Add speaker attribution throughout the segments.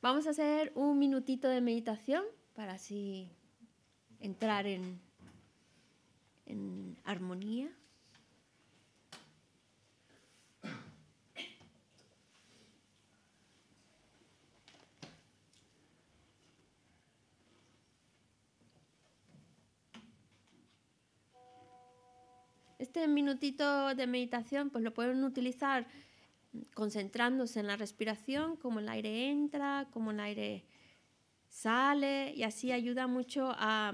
Speaker 1: Vamos a hacer un minutito de meditación para así entrar en, armonía. Este minutito de meditación pues lo pueden utilizar concentrándose en la respiración, cómo el aire entra, cómo el aire sale y así ayuda mucho a,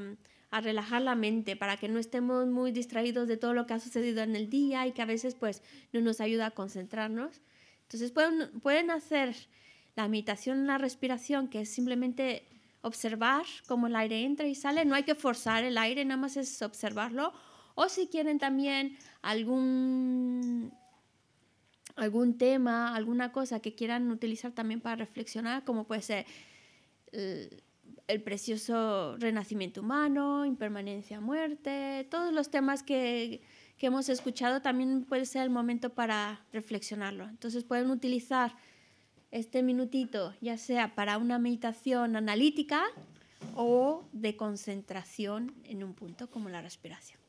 Speaker 1: relajar la mente para que no estemos muy distraídos de todo lo que ha sucedido en el día y que a veces pues no nos ayuda a concentrarnos. Entonces pueden, hacer la meditación, en la respiración, que es simplemente observar cómo el aire entra y sale, no hay que forzar el aire, nada más es observarlo. O si quieren también algún algún tema, alguna cosa que quieran utilizar también para reflexionar, como puede ser el, precioso renacimiento humano, impermanencia, muerte, todos los temas que, que hemos escuchado también puede ser el momento para reflexionarlo. Entonces pueden utilizar este minutito ya sea para una meditación analítica o de concentración en un punto como la respiración.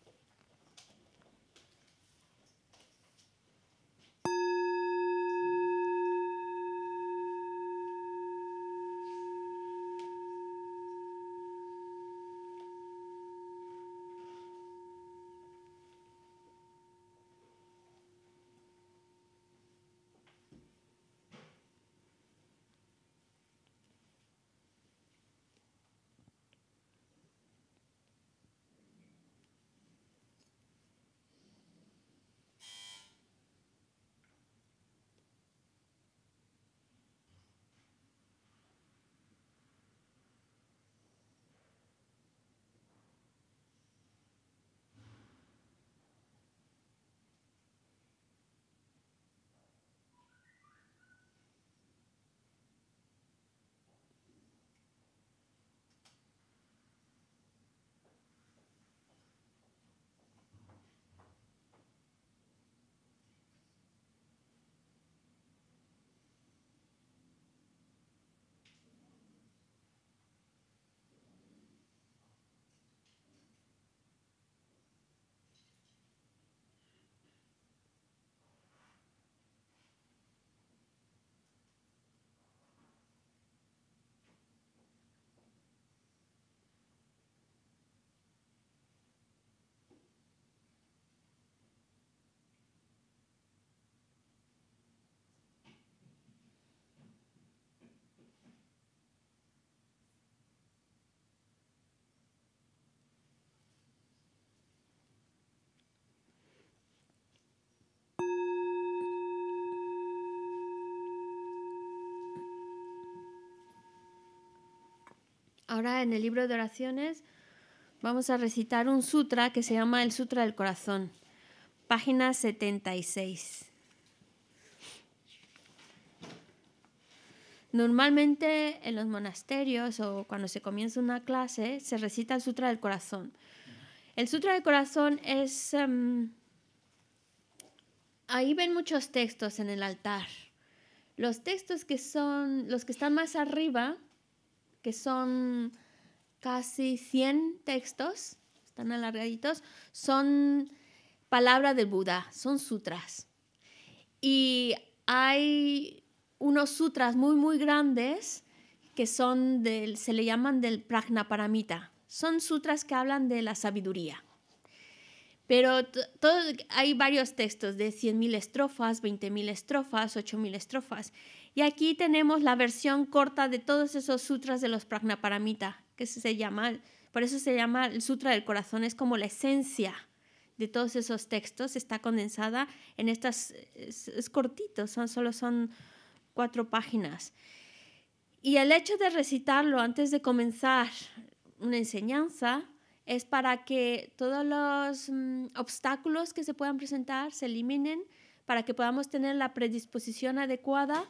Speaker 1: Ahora en el libro de oraciones vamos a recitar un sutra que se llama el Sutra del Corazón, página 76. Normalmente en los monasterios o cuando se comienza una clase se recita el Sutra del Corazón. El Sutra del Corazón es... Em, ahí ven muchos textos en el altar. Los textos que son los que están más arriba que son casi 100 textos, están alargaditos, son palabras del Buda, son sutras. Y hay unos sutras muy, muy grandes que son se le llaman del Prajnaparamita. Son sutras que hablan de la sabiduría. Pero hay varios textos de 100.000 estrofas, 20.000 estrofas, 8.000 estrofas. Y aquí tenemos la versión corta de todos esos sutras de los Prajnaparamita, que se llama, por eso se llama el Sutra del Corazón, es como la esencia de todos esos textos, está condensada en estas, es, cortito, son, solo son cuatro páginas. Y el hecho de recitarlo antes de comenzar una enseñanza es para que todos los mm, obstáculos que se puedan presentar se eliminen, para que podamos tener la predisposición adecuada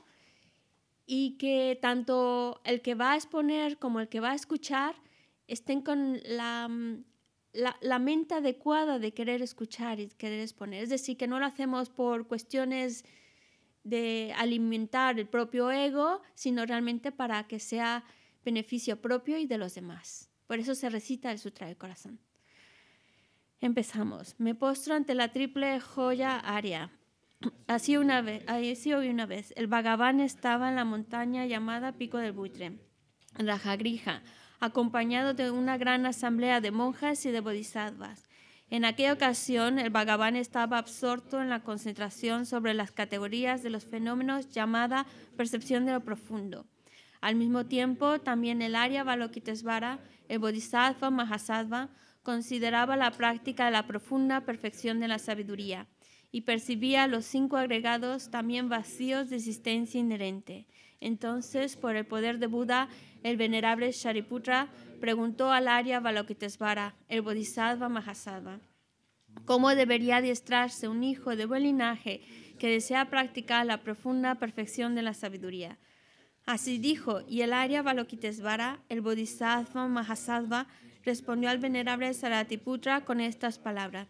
Speaker 1: y que tanto el que va a exponer como el que va a escuchar estén con mm, la, mente adecuada de querer escuchar y querer exponer. Es decir, que no lo hacemos por cuestiones de alimentar el propio ego, sino realmente para que sea beneficio propio y de los demás. Por eso se recita el Sutra del Corazón. Empezamos. Me postro ante la triple joya aria, Así una vez, una vez, el vagabán estaba en la montaña llamada Pico del Buitre, en Rajagrija, acompañado de una gran asamblea de monjas y de bodhisattvas. En aquella ocasión, el vagabán estaba absorto en la concentración sobre las categorías de los fenómenos llamada percepción de lo profundo. Al mismo tiempo, también el área Valokitesvara, el bodhisattva Mahasattva, consideraba la práctica de la profunda perfección de la sabiduría y percibía los cinco agregados también vacíos de existencia inherente. Entonces, por el poder de Buda, el venerable Shariputra preguntó al Arya Balokitesvara, el Bodhisattva Mahasattva, cómo debería adiestrarse un hijo de buen linaje que desea practicar la profunda perfección de la sabiduría. Así dijo, y el Arya Balokitesvara, el Bodhisattva Mahasattva, respondió al venerable Saratiputra con estas palabras.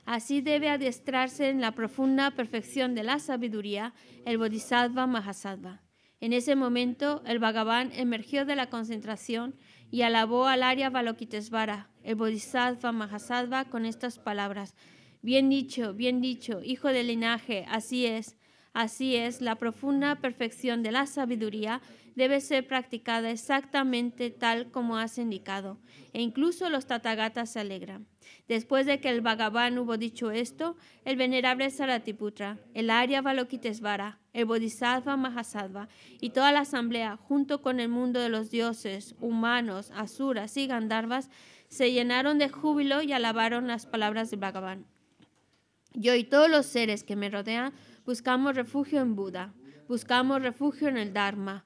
Speaker 1: Así debe adiestrarse en la profunda perfección de la sabiduría el Bodhisattva Mahasattva. En ese momento, el Bhagavan emergió de la concentración y alabó al Arya Valokitesvara, el Bodhisattva Mahasattva, con estas palabras. Bien dicho, bien dicho, hijo del linaje, así es, así es, la profunda perfección de la sabiduría debe ser practicada exactamente tal como has indicado, e incluso los tatagatas se alegran. Después de que el Bhagavan hubo dicho esto, el venerable Saratiputra, el Arya Valokitesvara, el Bodhisattva Mahasattva y toda la asamblea, junto con el mundo de los dioses, humanos, asuras y gandharvas, se llenaron de júbilo y alabaron las palabras del Bhagavan. Yo y todos los seres que me rodean buscamos refugio en Buda, buscamos refugio en el Dharma,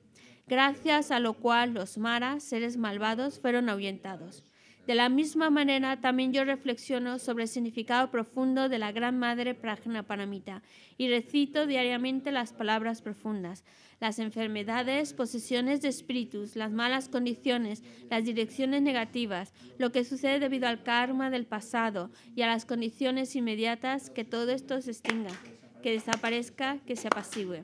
Speaker 1: gracias a lo cual los maras, seres malvados, fueron ahuyentados. De la misma manera, también yo reflexiono sobre el significado profundo de la Gran Madre Prajna Paramita y recito diariamente las palabras profundas. Las enfermedades, posesiones de espíritus, las malas condiciones, las direcciones negativas, lo que sucede debido al karma del pasado y a las condiciones inmediatas, que todo esto se extinga, que desaparezca, que se apacigüe.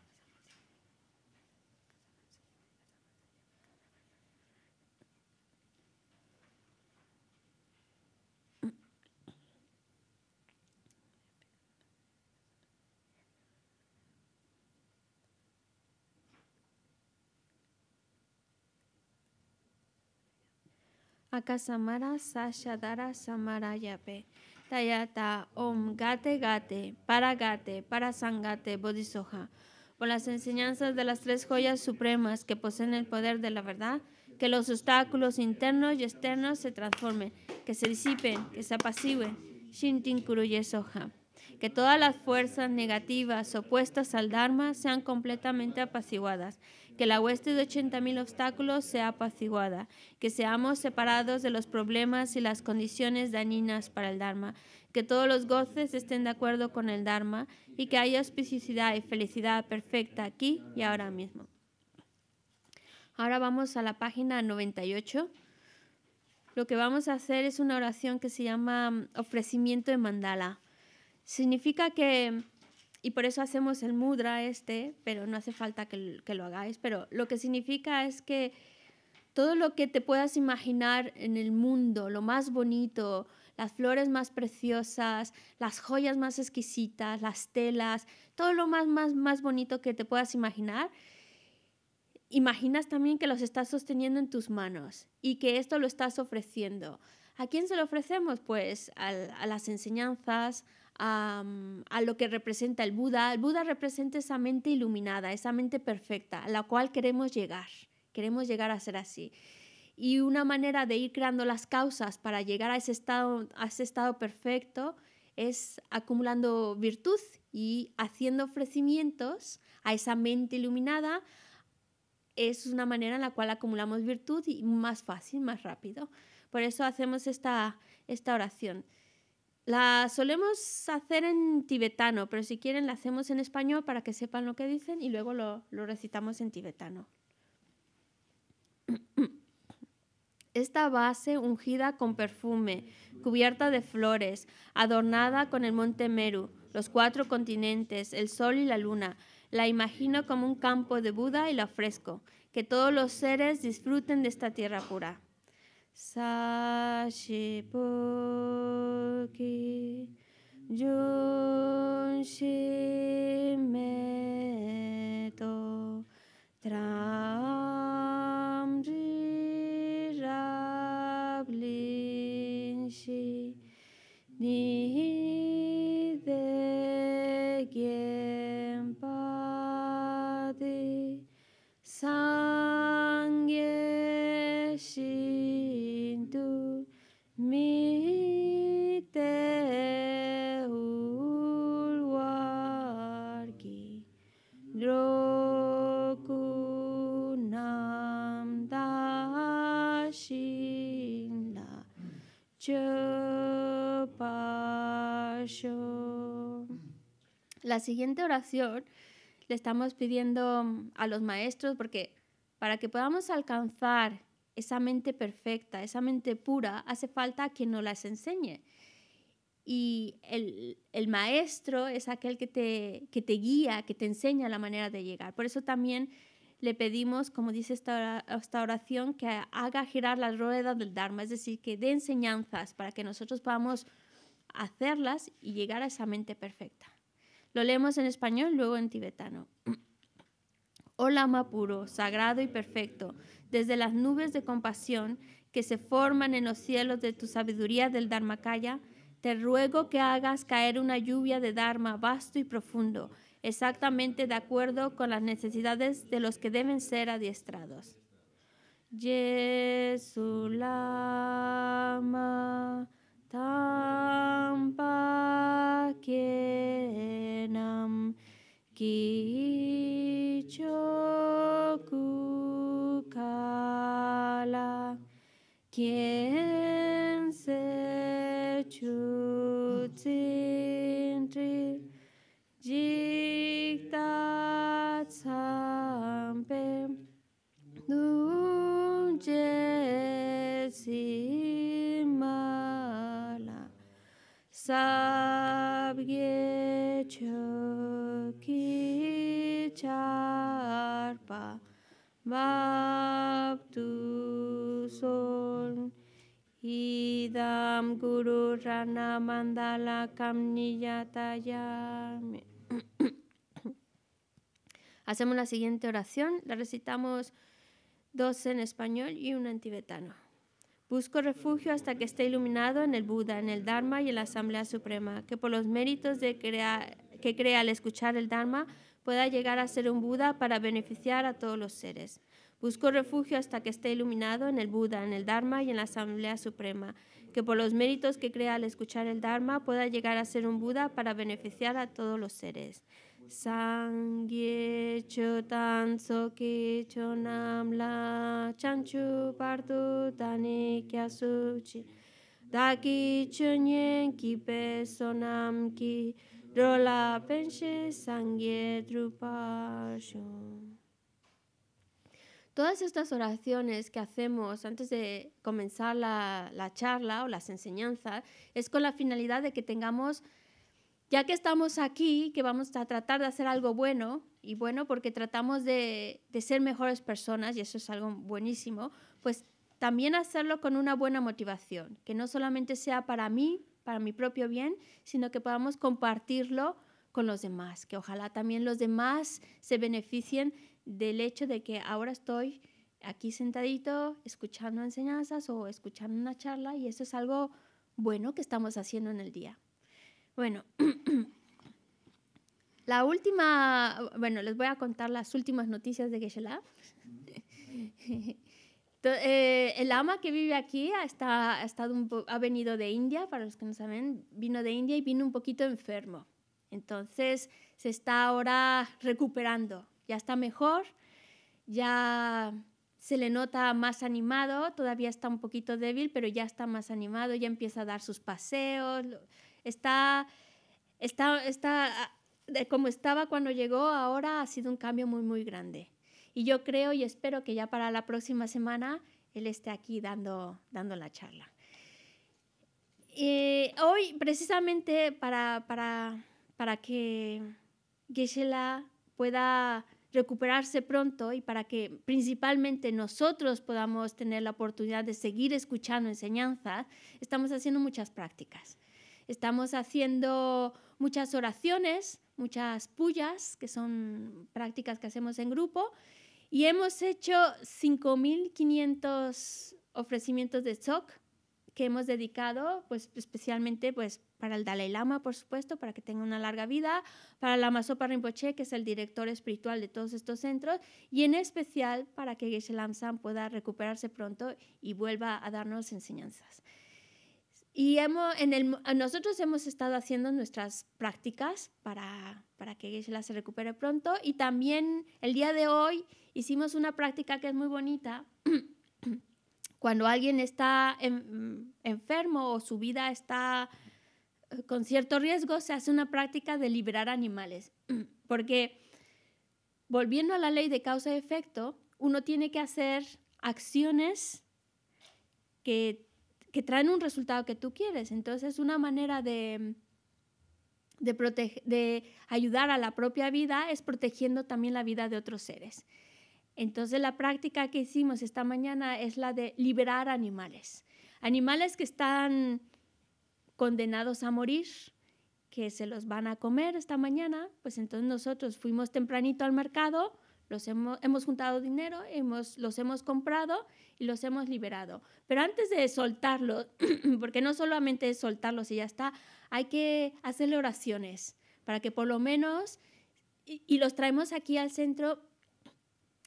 Speaker 1: Akasamara Sashadara Samara Yape. Tayata Om Gate Gate Paragate Parasangate Bodhisoja. Por las enseñanzas de las tres joyas supremas que poseen el poder de la verdad, que los obstáculos internos y externos se transformen, que se disipen, que se apacigüen. Shintin Kuruye Soja que todas las fuerzas negativas opuestas al Dharma sean completamente apaciguadas, que la hueste de 80.000 obstáculos sea apaciguada, que seamos separados de los problemas y las condiciones dañinas para el Dharma, que todos los goces estén de acuerdo con el Dharma y que haya auspiciosidad y felicidad perfecta aquí y ahora mismo. Ahora vamos a la página 98. Lo que vamos a hacer es una oración que se llama mm, ofrecimiento de mandala. Significa que, y por eso hacemos el mudra este, pero no hace falta que, lo hagáis, pero lo que significa es que todo lo que te puedas imaginar en el mundo, lo más bonito, las flores más preciosas, las joyas más exquisitas, las telas, todo lo más, bonito que te puedas imaginar, imaginas también que los estás sosteniendo en tus manos y que esto lo estás ofreciendo. ¿A quién se lo ofrecemos? Pues a las enseñanzas, a, lo que representa el Buda. El Buda representa esa mente iluminada, esa mente perfecta, a la cual queremos llegar. Queremos llegar a ser así. Y una manera de ir creando las causas para llegar a ese estado, a ese estado perfecto es acumulando virtud y haciendo ofrecimientos a esa mente iluminada. Es una manera en la cual acumulamos virtud y más fácil, más rápido. Por eso hacemos esta oración. La solemos hacer en tibetano, pero si quieren la hacemos en español para que sepan lo que dicen y luego lo, recitamos en tibetano. Esta base ungida con perfume, cubierta de flores, adornada con el monte Meru, los cuatro continentes, el sol y la luna, la imagino como un campo de Buda y la ofrezco, que todos los seres disfruten de esta tierra pura. sashi poki junshi meto tram ri rablin La siguiente oración le estamos pidiendo mm, a los maestros porque para que podamos alcanzar esa mente perfecta, esa mente pura, hace falta que quien nos las enseñe. Y el, maestro es aquel que te, que te guía, que te enseña la manera de llegar. Por eso también le pedimos, como dice esta, oración, que haga girar las ruedas del Dharma, es decir, que dé enseñanzas para que nosotros podamos hacerlas y llegar a esa mente perfecta. Lo leemos en español, luego en tibetano. Oh Lama puro, sagrado y perfecto, desde las nubes de compasión que se forman en los cielos de tu sabiduría del Dharmakaya, te ruego que hagas caer una lluvia de Dharma vasto y profundo, exactamente de acuerdo con las necesidades de los que deben ser adiestrados. Yesulama. tampakenam kichokukala kala quien se chutintri jiktat sampe dun Sabgye Choki Charpa Bhaktu Sol Idam Guru Rana Mandala tayam Hacemos la siguiente oración, la recitamos dos en español y una en tibetano. Busco refugio hasta que esté iluminado en el Buda, en el Dharma y en la Asamblea Suprema, que por los méritos que crea al escuchar el Dharma pueda llegar a ser un Buda para beneficiar a todos los seres. Busco refugio hasta que esté iluminado en el Buda, en el Dharma y en la Asamblea Suprema, que por los méritos que crea al escuchar el Dharma pueda llegar a ser un Buda para beneficiar a todos los seres. Sangye chotan soki chonam la chanchu partu tani su chi da ki pesonam ki rola penche sangye trupashon. Todas estas oraciones que hacemos antes de comenzar la, la charla o las enseñanzas es con la finalidad de que tengamos ya que estamos aquí, que vamos a tratar de hacer algo bueno, y bueno porque tratamos de, ser mejores personas, y eso es algo buenísimo, pues también hacerlo con una buena motivación, que no solamente sea para mí, para mi propio bien, sino que podamos compartirlo con los demás, que ojalá también los demás se beneficien del hecho de que ahora estoy aquí sentadito escuchando enseñanzas o escuchando una charla y eso es algo bueno que estamos haciendo en el día. Bueno, la última, bueno, les voy a contar las últimas noticias de Geshelab. Eh, el ama que vive aquí está, ha venido de India, para los que no saben, vino de India y vino un poquito enfermo. Entonces se está ahora recuperando, ya está mejor, ya se le nota más animado, todavía está un poquito débil, pero ya está más animado, ya empieza a dar sus paseos, está, ah, como estaba cuando llegó, ahora ha sido un cambio muy, muy grande. Y yo creo y espero que ya para la próxima semana él esté aquí dando, dando la charla. Eh, hoy, precisamente para, para, para que Gisela pueda recuperarse pronto y para que principalmente nosotros podamos tener la oportunidad de seguir escuchando enseñanzas, estamos haciendo muchas prácticas. Estamos haciendo muchas oraciones, muchas pullas, que son prácticas que hacemos en grupo, y hemos hecho 5.500 ofrecimientos de Tzok que hemos dedicado pues, especialmente pues, para el Dalai Lama, por supuesto, para que tenga una larga vida, para Lama Sopa Rinpoche, que es el director espiritual de todos estos centros, y en especial para que Geshe pueda recuperarse pronto y vuelva a darnos enseñanzas. Y hemos, en el, nosotros hemos estado haciendo nuestras prácticas para, para que geshe se recupere pronto. Y también el día de hoy hicimos una práctica que es muy bonita. Cuando alguien está enfermo o su vida está eh, con cierto riesgo, se hace una práctica de liberar animales. Porque volviendo a la ley de causa y efecto, uno tiene que hacer acciones que que traen un resultado que tú quieres. Entonces, una manera de, ayudar a la propia vida es protegiendo también la vida de otros seres. Entonces, la práctica que hicimos esta mañana es la de liberar animales. Animales que están condenados a morir, que se los van a comer esta mañana, pues entonces nosotros fuimos tempranito al mercado, los hemos, juntado dinero, hemos, los hemos comprado y los hemos liberado. Pero antes de soltarlos, porque no solamente es soltarlos y ya está, hay que hacerle oraciones para que por lo menos, y, los traemos aquí al centro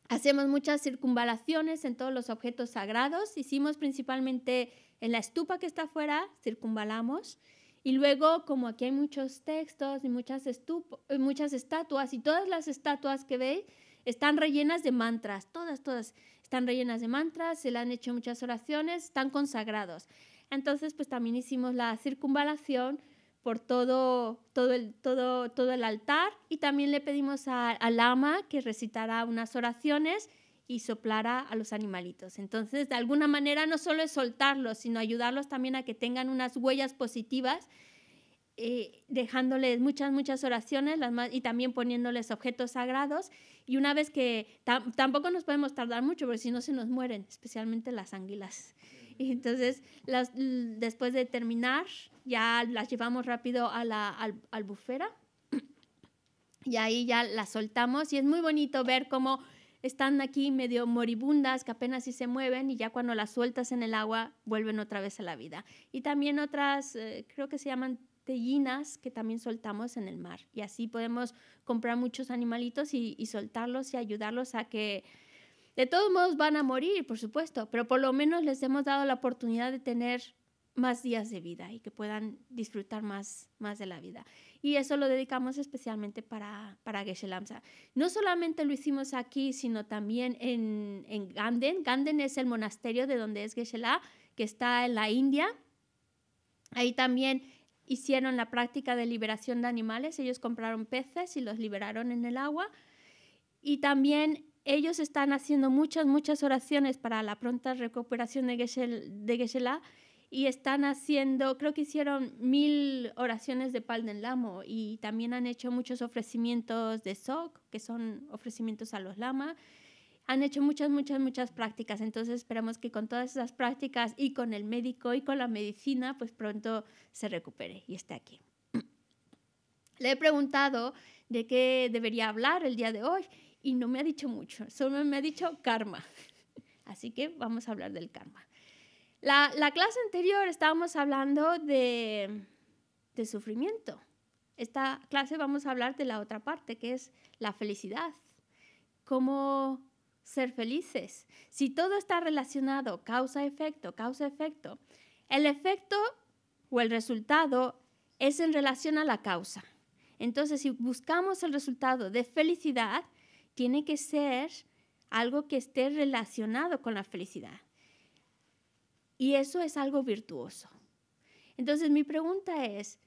Speaker 1: Hacemos muchas circunvalaciones en todos los objetos sagrados. Hicimos principalmente en la estupa que está afuera, circunvalamos. Y luego, como aquí hay muchos textos y muchas, muchas estatuas, y todas las estatuas que veis están rellenas de mantras, todas, todas están rellenas de mantras, se le han hecho muchas oraciones, están consagrados. Entonces, pues también hicimos la circunvalación por todo, todo, el, todo, todo el altar y también le pedimos al ama que recitara unas oraciones y soplara a los animalitos. Entonces, de alguna manera, no solo es soltarlos, sino ayudarlos también a que tengan unas huellas positivas eh, dejándoles muchas, muchas oraciones las y también poniéndoles objetos sagrados. Y una vez que tampoco nos podemos tardar mucho, porque si no se nos mueren, especialmente las anguilas. Y entonces, las, después de terminar, ya las llevamos rápido a la albufera y ahí ya las soltamos. Y es muy bonito ver cómo están aquí medio moribundas, que apenas si sí se mueven y ya cuando las sueltas en el agua vuelven otra vez a la vida. Y también otras, eh, creo que se llaman tellinas que también soltamos en el mar. Y así podemos comprar muchos animalitos y, soltarlos y ayudarlos a que... De todos modos van a morir, por supuesto, pero por lo menos les hemos dado la oportunidad de tener más días de vida y que puedan disfrutar más, más de la vida. Y eso lo dedicamos especialmente para, para Geshe Lamsa. No solamente lo hicimos aquí, sino también en, en Ganden. Ganden es el monasterio de donde es geshe que está en la India. Ahí también hicieron la práctica de liberación de animales, ellos compraron peces y los liberaron en el agua. Y también ellos están haciendo muchas, muchas oraciones para la pronta recuperación de, geshe de y están haciendo, creo que hicieron mil oraciones de pal del lamo y también han hecho muchos ofrecimientos de sok, que son ofrecimientos a los lamas han hecho muchas, muchas, muchas prácticas. Entonces esperamos que con todas esas prácticas y con el médico y con la medicina, pues pronto se recupere y esté aquí. Le he preguntado de qué debería hablar el día de hoy y no me ha dicho mucho, solo me ha dicho karma. Así que vamos a hablar del karma. La, la clase anterior estábamos hablando de, de sufrimiento. Esta clase vamos a hablar de la otra parte, que es la felicidad. Cómo ser felices. Si todo está relacionado, causa-efecto, causa-efecto, el efecto o el resultado es en relación a la causa. Entonces, si buscamos el resultado de felicidad, tiene que ser algo que esté relacionado con la felicidad. Y eso es algo virtuoso. Entonces, mi pregunta es,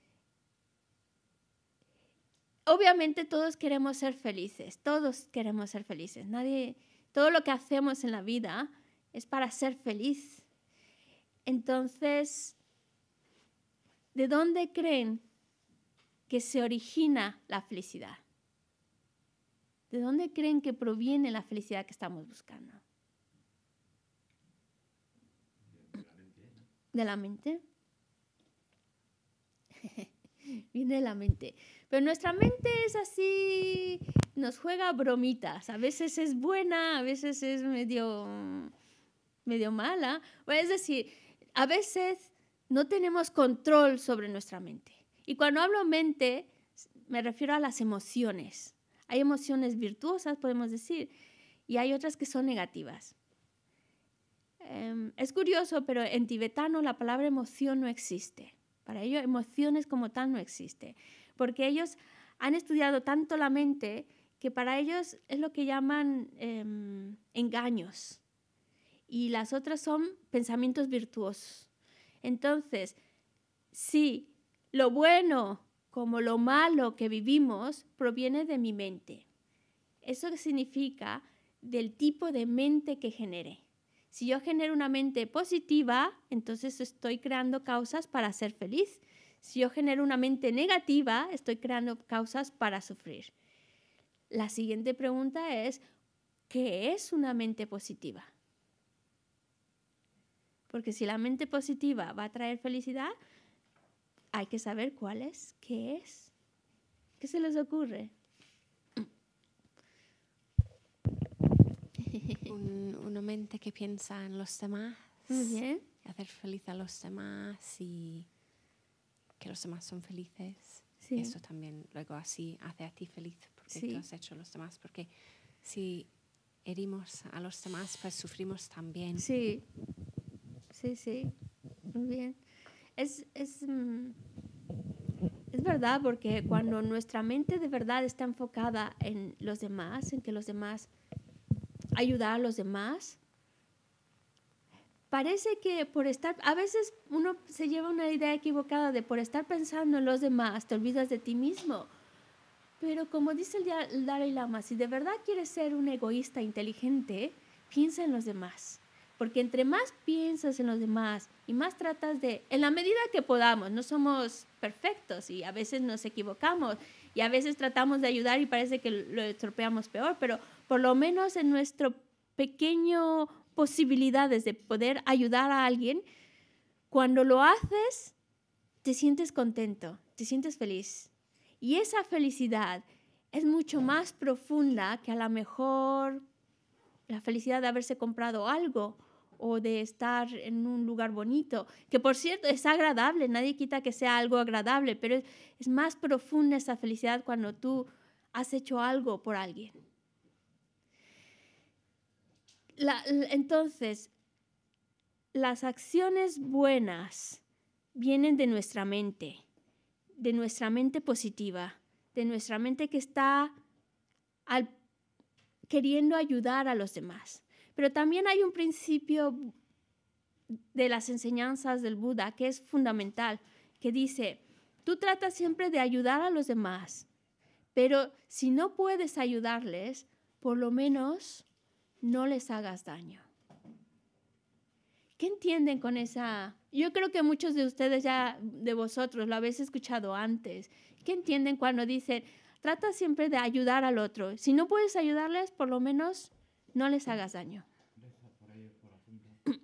Speaker 1: obviamente todos queremos ser felices, todos queremos ser felices, nadie todo lo que hacemos en la vida es para ser feliz. Entonces, ¿de dónde creen que se origina la felicidad? ¿De dónde creen que proviene la felicidad que estamos buscando? ¿De la mente? Viene de la mente. Pero nuestra mente es así, nos juega bromitas. A veces es buena, a veces es medio, medio mala. Es decir, a veces no tenemos control sobre nuestra mente. Y cuando hablo mente, me refiero a las emociones. Hay emociones virtuosas, podemos decir, y hay otras que son negativas. Em, es curioso, pero en tibetano la palabra emoción no existe. Para ellos, emociones como tal no existe, porque ellos han estudiado tanto la mente que para ellos es lo que llaman em, engaños y las otras son pensamientos virtuosos. Entonces, sí, lo bueno como lo malo que vivimos proviene de mi mente. Eso significa del tipo de mente que genere. Si yo genero una mente positiva, entonces estoy creando causas para ser feliz. Si yo genero una mente negativa, estoy creando causas para sufrir. La siguiente pregunta es, ¿qué es una mente positiva? Porque si la mente positiva va a traer felicidad, hay que saber cuál es, qué es. ¿Qué se les ocurre? una mente que piensa
Speaker 2: en los demás, hacer feliz a los demás y que los demás son felices. Eso también luego así hace a ti feliz efectos sí. hechos a los demás, porque si herimos a los demás, pues sufrimos también.
Speaker 1: Sí, sí, sí, muy bien. Es, es, mm, es verdad, porque cuando nuestra mente de verdad está enfocada en los demás, en que los demás, ayudar a los demás, parece que por estar, a veces uno se lleva una idea equivocada de por estar pensando en los demás, te olvidas de ti mismo pero como dice el Dalai Lama, si de verdad quieres ser un egoísta inteligente, piensa en los demás. Porque entre más piensas en los demás y más tratas de, en la medida que podamos, no somos perfectos y a veces nos equivocamos y a veces tratamos de ayudar y parece que lo estropeamos peor, pero por lo menos en nuestro pequeño posibilidades de poder ayudar a alguien, cuando lo haces, te sientes contento, te sientes feliz, y esa felicidad es mucho más profunda que a lo mejor la felicidad de haberse comprado algo o de estar en un lugar bonito, que por cierto es agradable, nadie quita que sea algo agradable, pero es, más profunda esa felicidad cuando tú has hecho algo por alguien. entonces, las acciones buenas vienen de nuestra mente de nuestra mente positiva, de nuestra mente que está queriendo ayudar a los demás. Pero también hay un principio de las enseñanzas del Buda que es fundamental, que dice, tú tratas siempre de ayudar a los demás, pero si no puedes ayudarles, por lo menos no les hagas daño. ¿Qué entienden con esa yo creo que muchos de ustedes ya, de vosotros, lo habéis escuchado antes, ¿Qué entienden cuando dicen, trata siempre de ayudar al otro. Si no puedes ayudarles, por lo menos no les hagas daño. por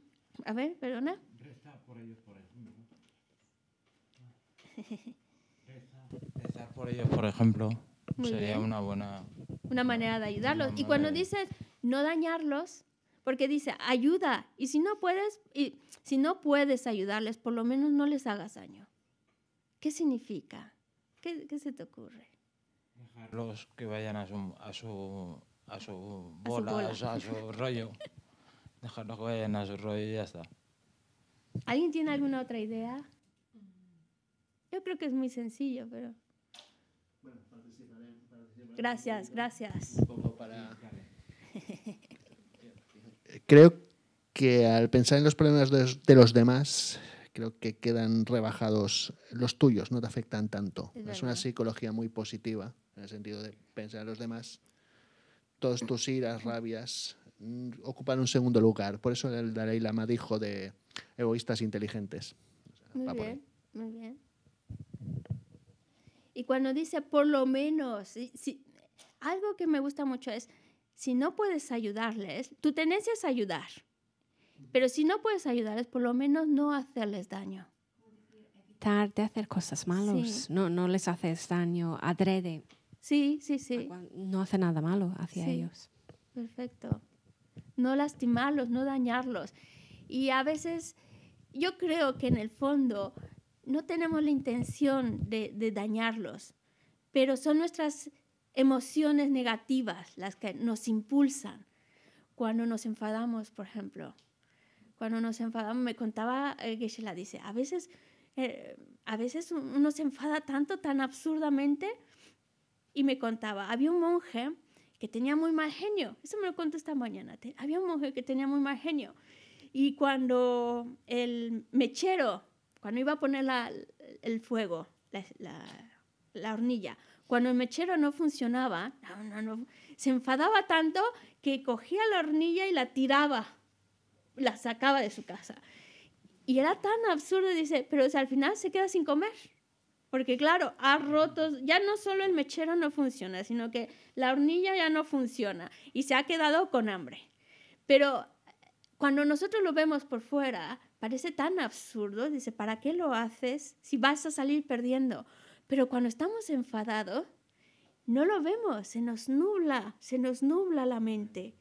Speaker 1: A ver, perdona. Reza por ellos, por ejemplo. por ellos, por ejemplo. sería una buena... Una manera de ayudarlos. Y cuando dices no dañarlos, porque dice, ayuda, y si no puedes, y si no puedes ayudarles, por lo menos no les hagas daño. ¿Qué significa? ¿Qué, se te ocurre?
Speaker 3: Dejarlos que vayan a su,
Speaker 2: a su,
Speaker 1: bola,
Speaker 3: a su,
Speaker 2: rollo. Dejarlos que vayan a su rollo y ya está.
Speaker 1: ¿Alguien tiene alguna otra idea? Yo creo que es muy sencillo, pero... Bueno, Gracias, gracias. Un para
Speaker 4: creo que al pensar en los problemas de, los demás, creo que quedan rebajados los tuyos, no te afectan tanto. Es, una psicología muy positiva, en el sentido de pensar en los demás. Todas tus iras, rabias, mm, ocupan un segundo lugar. Por eso el Dalai Lama dijo de egoístas inteligentes.
Speaker 1: muy, bien, muy bien, Y cuando dice por lo menos, algo que me gusta mucho es si no puedes ayudarles, tu tendencia es ayudar, pero si no puedes ayudarles, por lo menos no hacerles daño.
Speaker 2: Evitar de hacer cosas malas, no, les haces daño adrede.
Speaker 1: Sí, sí, sí. No
Speaker 2: hace nada malo hacia ellos.
Speaker 1: Perfecto. No lastimarlos, no dañarlos. Y a veces yo creo que en el fondo no tenemos la intención de dañarlos, pero son nuestras emociones negativas las que nos impulsan. Cuando nos enfadamos, por ejemplo, cuando nos enfadamos, me contaba eh, Geshe-la, dice, a veces, eh, a veces uno se enfada tanto, tan absurdamente, y me contaba, había un monje que tenía muy mal genio, eso me lo contó esta mañana, había un monje que tenía muy mal genio, y cuando el mechero, cuando iba a poner el fuego, la hornilla, cuando el mechero no funcionaba, se enfadaba tanto que cogía la hornilla y la tiraba, la sacaba de su casa. Y era tan absurdo, dice, pero al final se queda sin comer. Porque claro, ha roto, ya no solo el mechero no funciona, sino que la hornilla ya no funciona y se ha quedado con hambre. Pero cuando nosotros lo vemos por fuera, parece tan absurdo, dice, ¿para qué lo haces si vas a salir perdiendo? Pero cuando estamos enfadados, no lo vemos, se nos nubla, se nos nubla la mente.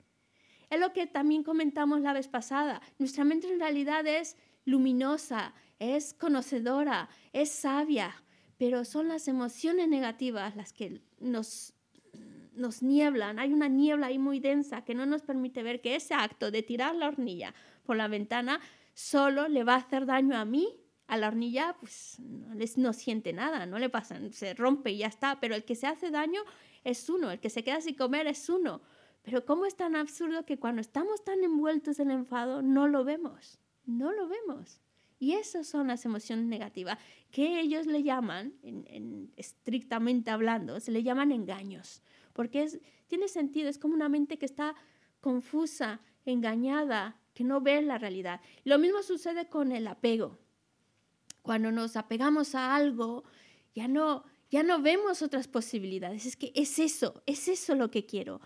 Speaker 1: Es lo que también comentamos la vez pasada. Nuestra mente en realidad es luminosa, es conocedora, es sabia, pero son las emociones negativas las que nos, nieblan. Hay una niebla ahí muy densa que no nos permite ver que ese acto de tirar la hornilla por la ventana solo le va a hacer daño a mí a la hornilla pues no, les, no siente nada, no le pasa, se rompe y ya está, pero el que se hace daño es uno, el que se queda sin comer es uno. Pero ¿cómo es tan absurdo que cuando estamos tan envueltos en el enfado no lo vemos? No lo vemos. Y esas son las emociones negativas, que ellos le llaman, estrictamente hablando, se le llaman engaños, porque tiene sentido, es como una mente que está confusa, engañada, que no ve la realidad. Lo mismo sucede con el apego. Cuando nos apegamos a algo, ya no, ya no vemos otras posibilidades. Es que es eso, es eso lo que quiero.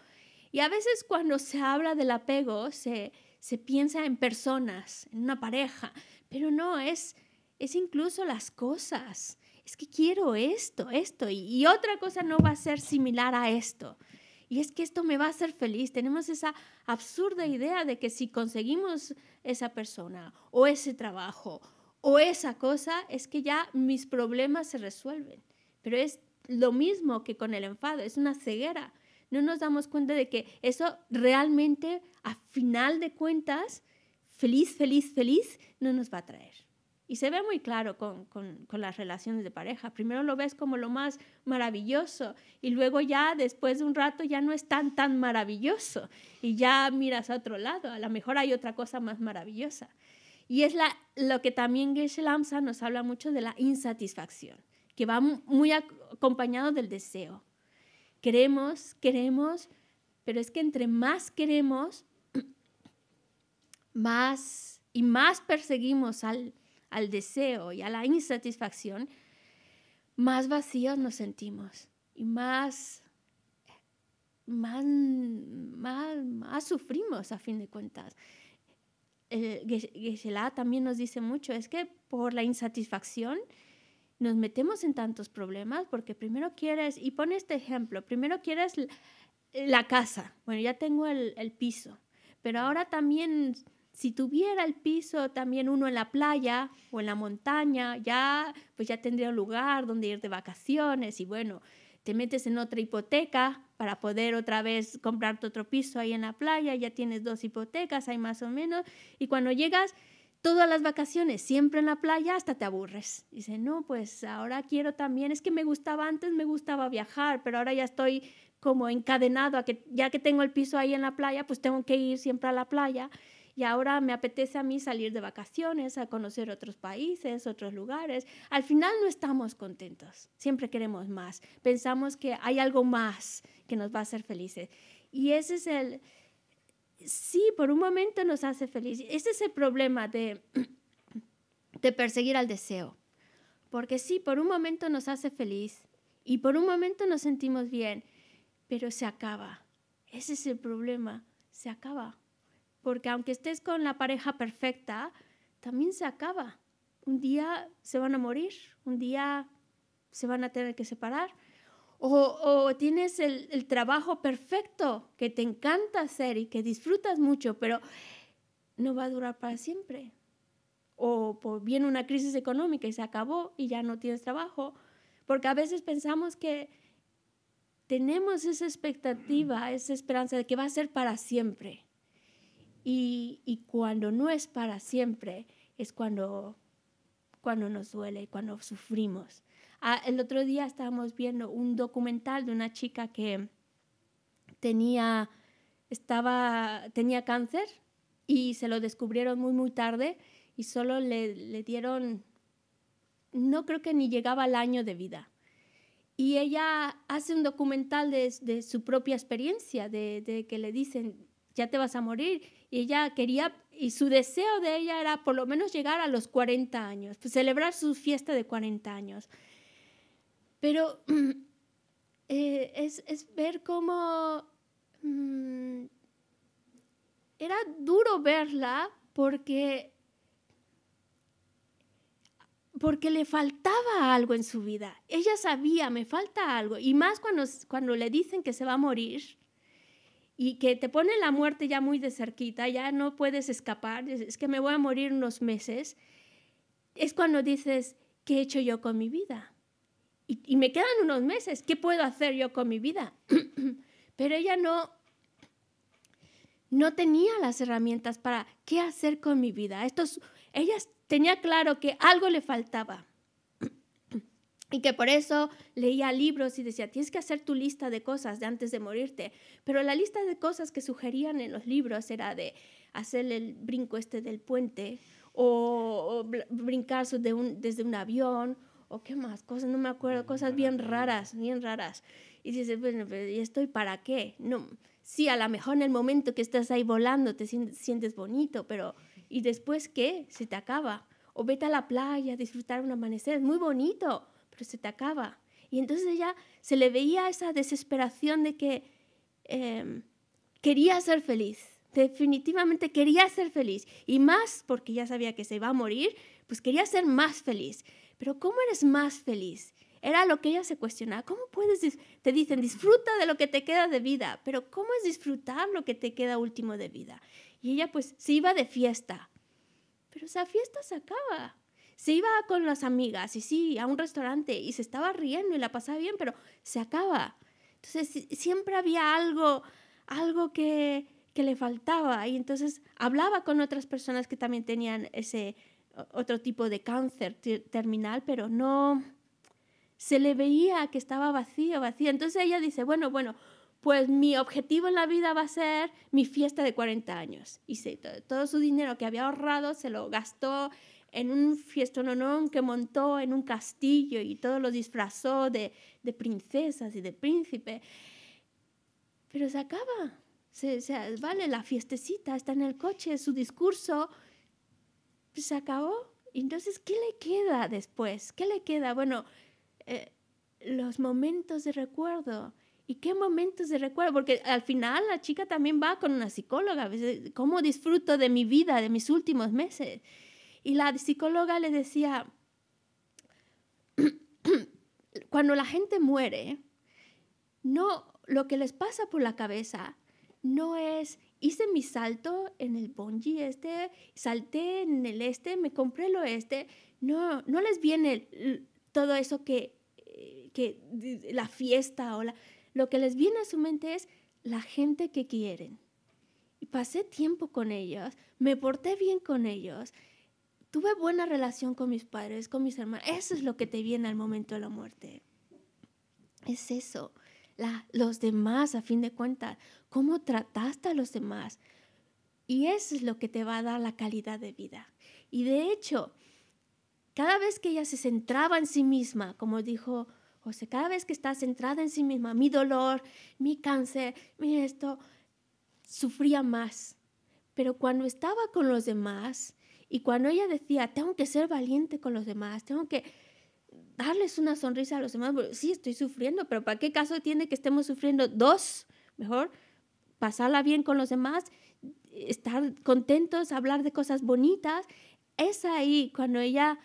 Speaker 1: Y a veces cuando se habla del apego, se, se piensa en personas, en una pareja, pero no, es, es incluso las cosas. Es que quiero esto, esto, y, y otra cosa no va a ser similar a esto y es que esto me va a hacer feliz. Tenemos esa absurda idea de que si conseguimos esa persona o ese trabajo o esa cosa, es que ya mis problemas se resuelven. Pero es lo mismo que con el enfado, es una ceguera. No nos damos cuenta de que eso realmente, a final de cuentas, feliz, feliz, feliz, no nos va a traer. Y se ve muy claro con, con, las relaciones de pareja. Primero lo ves como lo más maravilloso y luego ya después de un rato ya no es tan, tan maravilloso y ya miras a otro lado. A lo mejor hay otra cosa más maravillosa. Y es lo que también Geshe Lamsa nos habla mucho de la insatisfacción, que va muy acompañado del deseo. Queremos, queremos, pero es que entre más queremos, más y más perseguimos al, deseo y a la insatisfacción, más vacíos nos sentimos y más, más, más, más sufrimos a fin de cuentas. Eh, la también nos dice mucho, es que por la insatisfacción nos metemos en tantos problemas porque primero quieres, y pone este ejemplo, primero quieres la casa, bueno, ya tengo el, piso, pero ahora también si tuviera el piso también uno en la playa o en la montaña, ya pues ya tendría un lugar donde ir de vacaciones y bueno, te metes en otra hipoteca para poder otra vez comprarte otro piso ahí en la playa, ya tienes dos hipotecas, hay más o menos, y cuando llegas todas las vacaciones siempre en la playa, hasta te aburres. Dice, no, pues ahora quiero también, es que me gustaba antes, me gustaba viajar, pero ahora ya estoy como encadenado a que ya que tengo el piso ahí en la playa, pues tengo que ir siempre a la playa y ahora me apetece a mí salir de vacaciones, a conocer otros países, otros lugares. Al final no estamos contentos, siempre queremos más, pensamos que hay algo más que nos va a hacer felices. Y ese es el, sí, por un momento nos hace feliz. Ese es el problema de, de perseguir al deseo. Porque sí, por un momento nos hace feliz y por un momento nos sentimos bien, pero se acaba. Ese es el problema, se acaba porque aunque estés con la pareja perfecta, también se acaba. Un día se van a morir, un día se van a tener que separar. O, tienes el, trabajo perfecto que te encanta hacer y que disfrutas mucho, pero no va a durar para siempre. O viene una crisis económica y se acabó y ya no tienes trabajo. Porque a veces pensamos que tenemos esa expectativa, esa esperanza de que va a ser para siempre. Y, cuando no es para siempre, es cuando, cuando nos duele, cuando sufrimos. Ah, el otro día estábamos viendo un documental de una chica que tenía, estaba, tenía cáncer y se lo descubrieron muy, muy tarde y solo le, le dieron, no creo que ni llegaba al año de vida. Y ella hace un documental de, de su propia experiencia, de, de, que le dicen, ya te vas a morir, y ella quería, y su deseo de ella era por lo menos llegar a los 40 años, pues, celebrar su fiesta de 40 años. Pero eh, es, ver cómo mm, era duro verla porque, porque le faltaba algo en su vida. Ella sabía, me falta algo. Y más cuando, cuando le dicen que se va a morir y que te pone la muerte ya muy de cerquita, ya no puedes escapar, es que me voy a morir unos meses, es cuando dices, ¿qué he hecho yo con mi vida? Y, me quedan unos meses, ¿qué puedo hacer yo con mi vida? Pero ella no, no tenía las herramientas para qué hacer con mi vida. Estos, ella tenía claro que algo le faltaba. Y que por eso leía libros y decía, tienes que hacer tu lista de cosas de antes de morirte. Pero la lista de cosas que sugerían en los libros era de hacer el brinco este del puente o, brincar de un, desde un avión o qué más, cosas, no me acuerdo, mm, cosas bien raras, bien raras. Y dices, bueno, ¿y estoy para qué? No, sí, a lo mejor en el momento que estás ahí volando te sientes bonito, pero ¿y después qué? Se te acaba. O vete a la playa, disfrutar un amanecer, es muy bonito pero se te acaba. Y entonces ella se le veía esa desesperación de que em, quería ser feliz, definitivamente quería ser feliz. Y más porque ya sabía que se iba a morir, pues quería ser más feliz. Pero ¿cómo eres más feliz? Era lo que ella se cuestionaba. ¿Cómo puedes, te dicen, disfruta de lo que te queda de vida, pero ¿cómo es disfrutar lo que te queda último de vida? Y ella pues se iba de fiesta, pero esa fiesta se acaba se iba con las amigas y sí, a un restaurante y se estaba riendo y la pasaba bien, pero se acaba. Entonces siempre había algo, algo que, le faltaba y entonces hablaba con otras personas que también tenían ese otro tipo de cáncer terminal, pero no se le veía que estaba vacío, vacío. Entonces ella dice, bueno, bueno, pues mi objetivo en la vida va a ser mi fiesta de 40 años. Y se, todo su dinero que había ahorrado se lo gastó en un fiestononón que montó en un castillo y todo lo disfrazó de, princesas y de príncipe. Pero se acaba. Se, vale, la fiestecita está en el coche, su discurso se acabó. Entonces, ¿qué le queda después? ¿Qué le queda? Bueno, eh, los momentos de recuerdo. ¿Y qué momentos de recuerdo? Porque al final la chica también va con una psicóloga. ¿Cómo disfruto de mi vida, de mis últimos meses? Y la psicóloga le decía, cuando la gente muere, no, lo que les pasa por la cabeza no es hice mi salto en el bungee este, salté en el este, me compré el oeste. No, no les viene todo eso que, eh, la fiesta o lo que les viene a su mente es la gente que quieren. Y pasé tiempo con ellos, me porté bien con ellos, tuve buena relación con mis padres, con mis hermanos. Eso es lo que te viene al momento de la muerte. Es eso. los demás, a fin de cuentas, cómo trataste a los demás. Y eso es lo que te va a dar la calidad de vida. Y de hecho, cada vez que ella se centraba en sí misma, como dijo José, cada vez que está centrada en sí misma, mi dolor, mi cáncer, mi esto, sufría más. Pero cuando estaba con los demás, y cuando ella decía, tengo que ser valiente con los demás, tengo que darles una sonrisa a los demás, sí estoy sufriendo, pero ¿para qué caso tiene que estemos sufriendo dos? Mejor pasarla bien con los demás, estar contentos, hablar de cosas bonitas. Es ahí cuando ella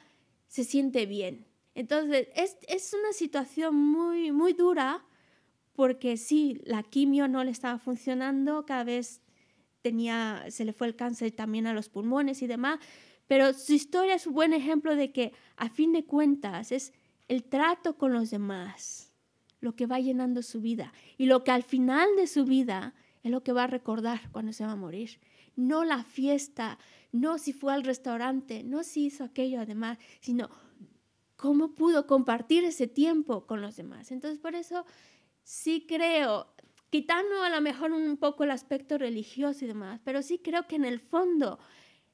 Speaker 1: se siente bien. Entonces, es, una situación muy, muy dura porque sí, la quimio no le estaba funcionando, cada vez tenía, se le fue el cáncer también a los pulmones y demás, pero su historia es un buen ejemplo de que a fin de cuentas es el trato con los demás lo que va llenando su vida y lo que al final de su vida es lo que va a recordar cuando se va a morir. No la fiesta, no si fue al restaurante, no si hizo aquello además, sino cómo pudo compartir ese tiempo con los demás. Entonces, por eso sí creo quitando a lo mejor un poco el aspecto religioso y demás, pero sí creo que en el fondo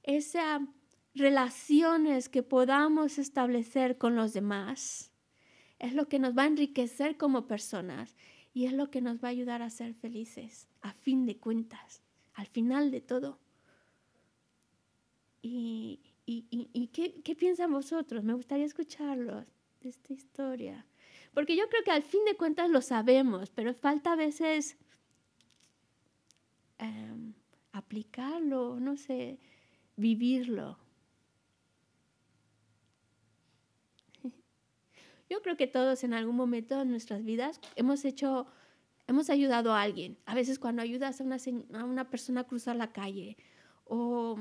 Speaker 1: esas relaciones que podamos establecer con los demás es lo que nos va a enriquecer como personas y es lo que nos va a ayudar a ser felices, a fin de cuentas, al final de todo. ¿Y, qué, qué piensan vosotros? Me gustaría escucharlos esta historia? Porque yo creo que al fin de cuentas lo sabemos, pero falta a veces em, aplicarlo, no sé, vivirlo. Yo creo que todos en algún momento de nuestras vidas hemos hecho, hemos ayudado a alguien. A veces cuando ayudas a una, a una persona a cruzar la calle o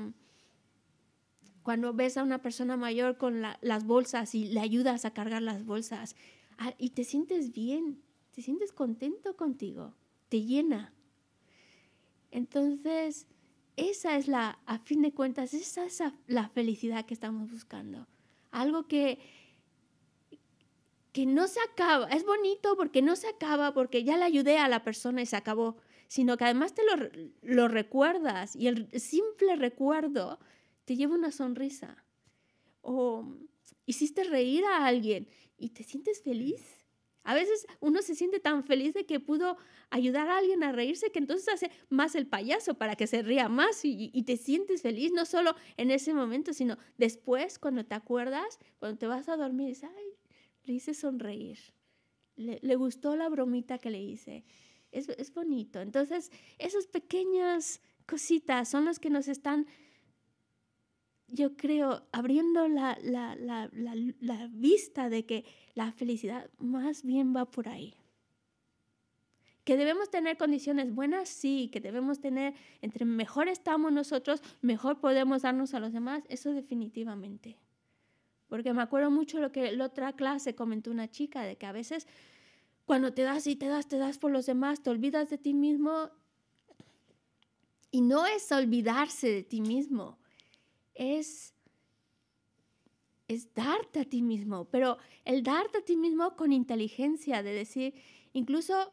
Speaker 1: cuando ves a una persona mayor con las bolsas y le ayudas a cargar las bolsas ah, y te sientes bien, te sientes contento contigo, te llena. Entonces, esa es la, a fin de cuentas, esa es la felicidad que estamos buscando. Algo que, que no se acaba. Es bonito porque no se acaba, porque ya le ayudé a la persona y se acabó, sino que además te lo, lo recuerdas y el simple recuerdo te lleva una sonrisa. O hiciste reír a alguien y te sientes feliz. A veces uno se siente tan feliz de que pudo ayudar a alguien a reírse que entonces hace más el payaso para que se ría más y, te sientes feliz, no solo en ese momento, sino después cuando te acuerdas, cuando te vas a dormir, dices, ay, le hice sonreír. Le, gustó la bromita que le hice. Es, es bonito. Entonces, esas pequeñas cositas son las que nos están yo creo, abriendo la, vista de que la felicidad más bien va por ahí. Que debemos tener condiciones buenas, sí, que debemos tener, entre mejor estamos nosotros, mejor podemos darnos a los demás, eso definitivamente. Porque me acuerdo mucho lo que la otra clase comentó una chica, de que a veces cuando te das y te das, te das por los demás, te olvidas de ti mismo. Y no es olvidarse de ti mismo, es, es darte a ti mismo, pero el darte a ti mismo con inteligencia, de decir, incluso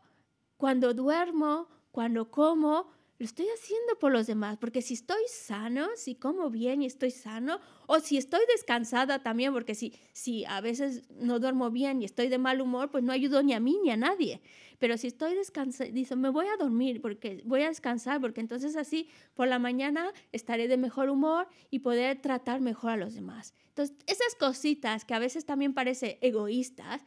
Speaker 1: cuando duermo, cuando como, lo estoy haciendo por los demás, porque si estoy sano, si como bien y estoy sano, o si estoy descansada también, porque si, si a veces no duermo bien y estoy de mal humor, pues no ayudo ni a mí ni a nadie. Pero si estoy descansada, dice, me voy a dormir, porque voy a descansar, porque entonces así por la mañana estaré de mejor humor y poder tratar mejor a los demás. Entonces, esas cositas que a veces también parece egoístas,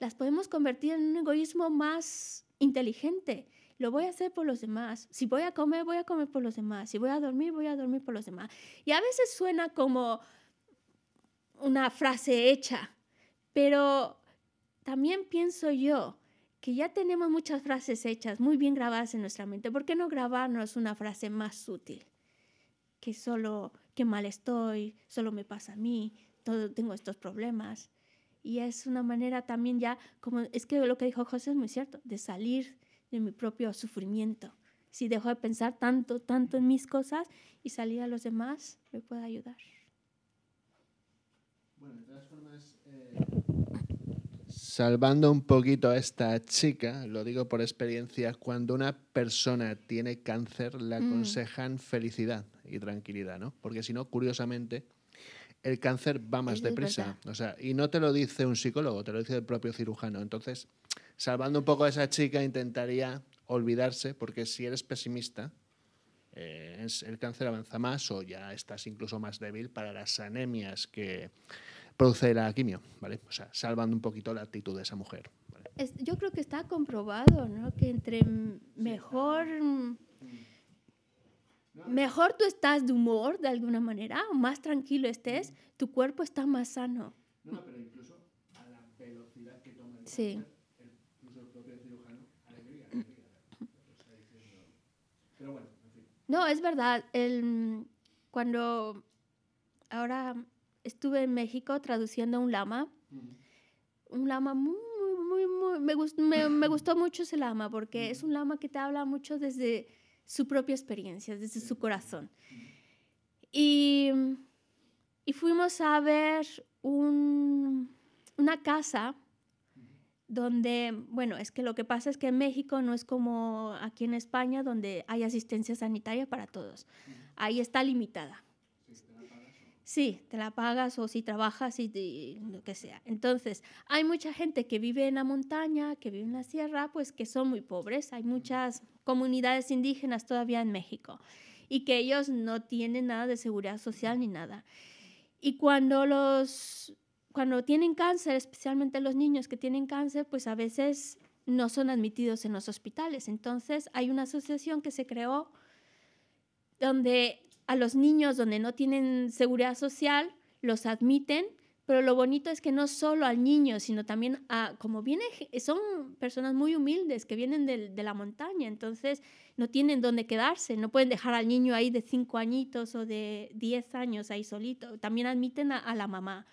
Speaker 1: las podemos convertir en un egoísmo más inteligente lo voy a hacer por los demás. Si voy a comer, voy a comer por los demás. Si voy a dormir, voy a dormir por los demás. Y a veces suena como una frase hecha, pero también pienso yo que ya tenemos muchas frases hechas, muy bien grabadas en nuestra mente. ¿Por qué no grabarnos una frase más sutil. Que solo, que mal estoy, solo me pasa a mí, todo, tengo estos problemas. Y es una manera también ya, como es que lo que dijo José es muy cierto, de salir mi propio sufrimiento. Si dejo de pensar tanto, tanto en mis cosas y salir a los demás, me puede ayudar.
Speaker 4: Eh, salvando un poquito a esta chica, lo digo por experiencia, cuando una persona tiene cáncer le mm. aconsejan felicidad y tranquilidad, ¿no? Porque si no, curiosamente, el cáncer va más deprisa. O sea, y no te lo dice un psicólogo, te lo dice el propio cirujano. Entonces, salvando un poco a esa chica, intentaría olvidarse, porque si eres pesimista, eh, el cáncer avanza más o ya estás incluso más débil para las anemias que produce la quimio, ¿vale? salvando un poquito la actitud de esa mujer.
Speaker 1: yo creo que está comprobado, ¿no? Que entre mejor... Mm, mejor tú estás de humor, de alguna manera, o más tranquilo estés, tu cuerpo está más sano.
Speaker 4: No, pero incluso a la velocidad que toma el sí.
Speaker 1: No, es verdad. cuando ahora estuve en México traduciendo a un lama, un lama muy, muy, muy, me, gustó mucho ese lama porque es un lama que te habla mucho desde su propia experiencia, desde su corazón. Y, fuimos a ver una casa donde, bueno, es que lo que pasa es que en México no es como aquí en España, donde hay asistencia sanitaria para todos. Ahí está limitada. Sí, te la pagas o si trabajas y, y, lo que sea. Entonces, hay mucha gente que vive en la montaña, que vive en la sierra, pues que son muy pobres. Hay muchas comunidades indígenas todavía en México y que ellos no tienen nada de seguridad social ni nada. Y cuando los cuando tienen cáncer, especialmente los niños que tienen cáncer, pues a veces no son admitidos en los hospitales. Entonces hay una asociación que se creó donde a los niños donde no tienen seguridad social los admiten, pero lo bonito es que no solo al niño, sino también a, como vienen, son personas muy humildes que vienen de, la montaña, entonces no tienen dónde quedarse, no pueden dejar al niño ahí de 5 añitos o de 10 años ahí solito, también admiten a la mamá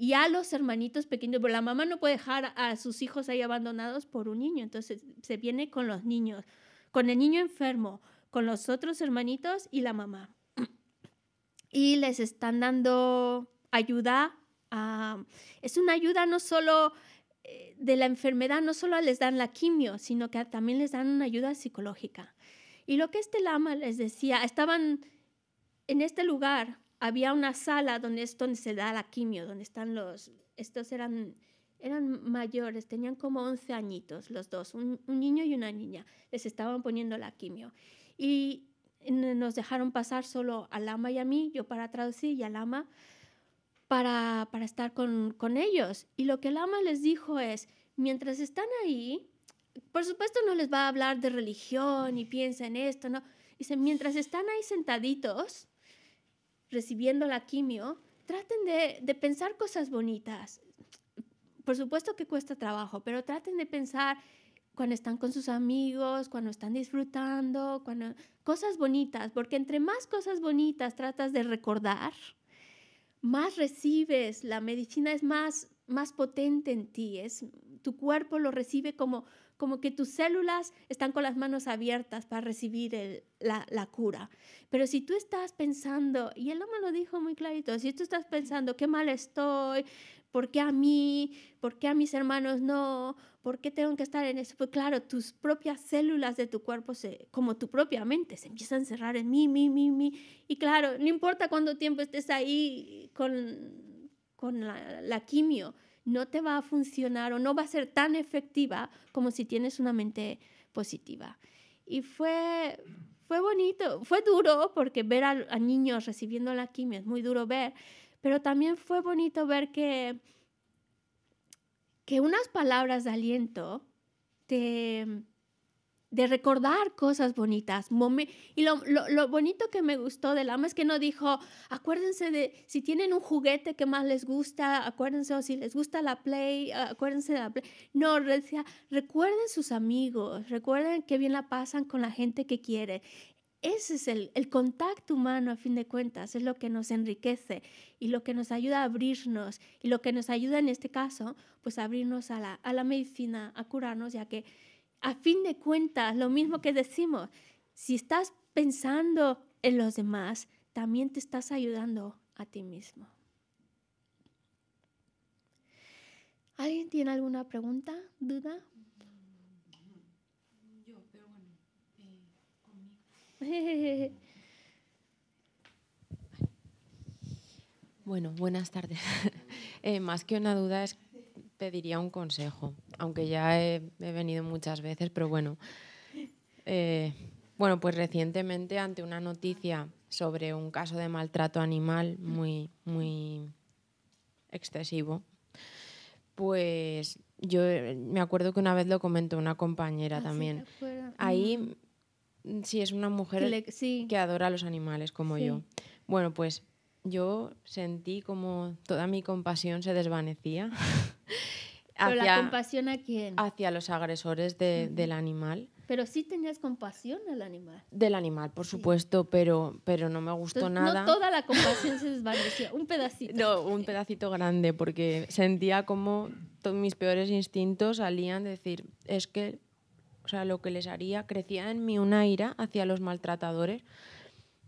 Speaker 1: y a los hermanitos pequeños, pero la mamá no puede dejar a sus hijos ahí abandonados por un niño, entonces se viene con los niños, con el niño enfermo, con los otros hermanitos y la mamá. Y les están dando ayuda, es una ayuda no solo eh, de la enfermedad, no solo les dan la quimio, sino que también les dan una ayuda psicológica. Y lo que este lama les decía, estaban en este lugar había una sala donde es se da la quimio, donde están los, estos eran, eran mayores, tenían como 11 añitos los dos, un, niño y una niña, les estaban poniendo la quimio. Y nos dejaron pasar solo a Lama y a mí, yo para traducir y a Lama para, para estar con, con ellos. Y lo que Lama les dijo es, mientras están ahí, por supuesto no les va a hablar de religión y piensa en esto, ¿no? Dice, mientras están ahí sentaditos, recibiendo la quimio, traten de, pensar cosas bonitas. Por supuesto que cuesta trabajo, pero traten de pensar cuando están con sus amigos, cuando están disfrutando, cuando cosas bonitas, porque entre más cosas bonitas tratas de recordar, más recibes, la medicina es más más potente en ti, es tu cuerpo lo recibe como como que tus células están con las manos abiertas para recibir la, cura. Pero si tú estás pensando, y el me lo dijo muy clarito, si tú estás pensando, qué mal estoy, ¿por qué a mí? ¿Por qué a mis hermanos no? ¿Por qué tengo que estar en eso? Pues claro, tus propias células de tu cuerpo, se, como tu propia mente, se empiezan a encerrar en mí, mí, mí, mí. Y claro, no importa cuánto tiempo estés ahí con, con la quimio, no te va a funcionar o no va a ser tan efectiva como si tienes una mente positiva. Y fue, fue bonito, fue duro porque ver a, niños recibiendo la quimio es muy duro ver, pero también fue bonito ver que, que unas palabras de aliento te, de recordar cosas bonitas. y lo, bonito que me gustó del ama es que no dijo, acuérdense de, si tienen un juguete que más les gusta, acuérdense, o si les gusta la play, acuérdense de la play. No, decía, recuerden sus amigos, recuerden qué bien la pasan con la gente que quiere. Ese es el, contacto humano, a fin de cuentas, es lo que nos enriquece y lo que nos ayuda a abrirnos y lo que nos ayuda en este caso, pues a abrirnos la, a la medicina, a curarnos, ya que a fin de cuentas, lo mismo que decimos, si estás pensando en los demás, también te estás ayudando a ti mismo. ¿Alguien tiene alguna pregunta, duda?
Speaker 2: bueno, buenas tardes. Eh, más que una duda es pediría un consejo, aunque ya he, venido muchas veces, pero bueno. Eh, bueno, pues recientemente ante una noticia sobre un caso de maltrato animal muy, muy excesivo, pues yo me acuerdo que una vez lo comentó una compañera ah, también. Ahí mm, sí es una mujer que, adora los animales como yo. Bueno, pues yo sentí como toda mi compasión se desvanecía Hacia, ¿Pero la
Speaker 1: compasión a quién?
Speaker 2: Hacia los agresores del animal.
Speaker 1: Pero sí tenías compasión al animal.
Speaker 2: Del animal, por supuesto, pero, pero no me gustó nada. No
Speaker 1: toda la compasión se desvaneció, un pedacito.
Speaker 2: No, un pedacito grande, porque sentía como todos mis peores instintos salían de decir, es que, o sea, lo que les haría, crecía en mí una ira hacia los maltratadores,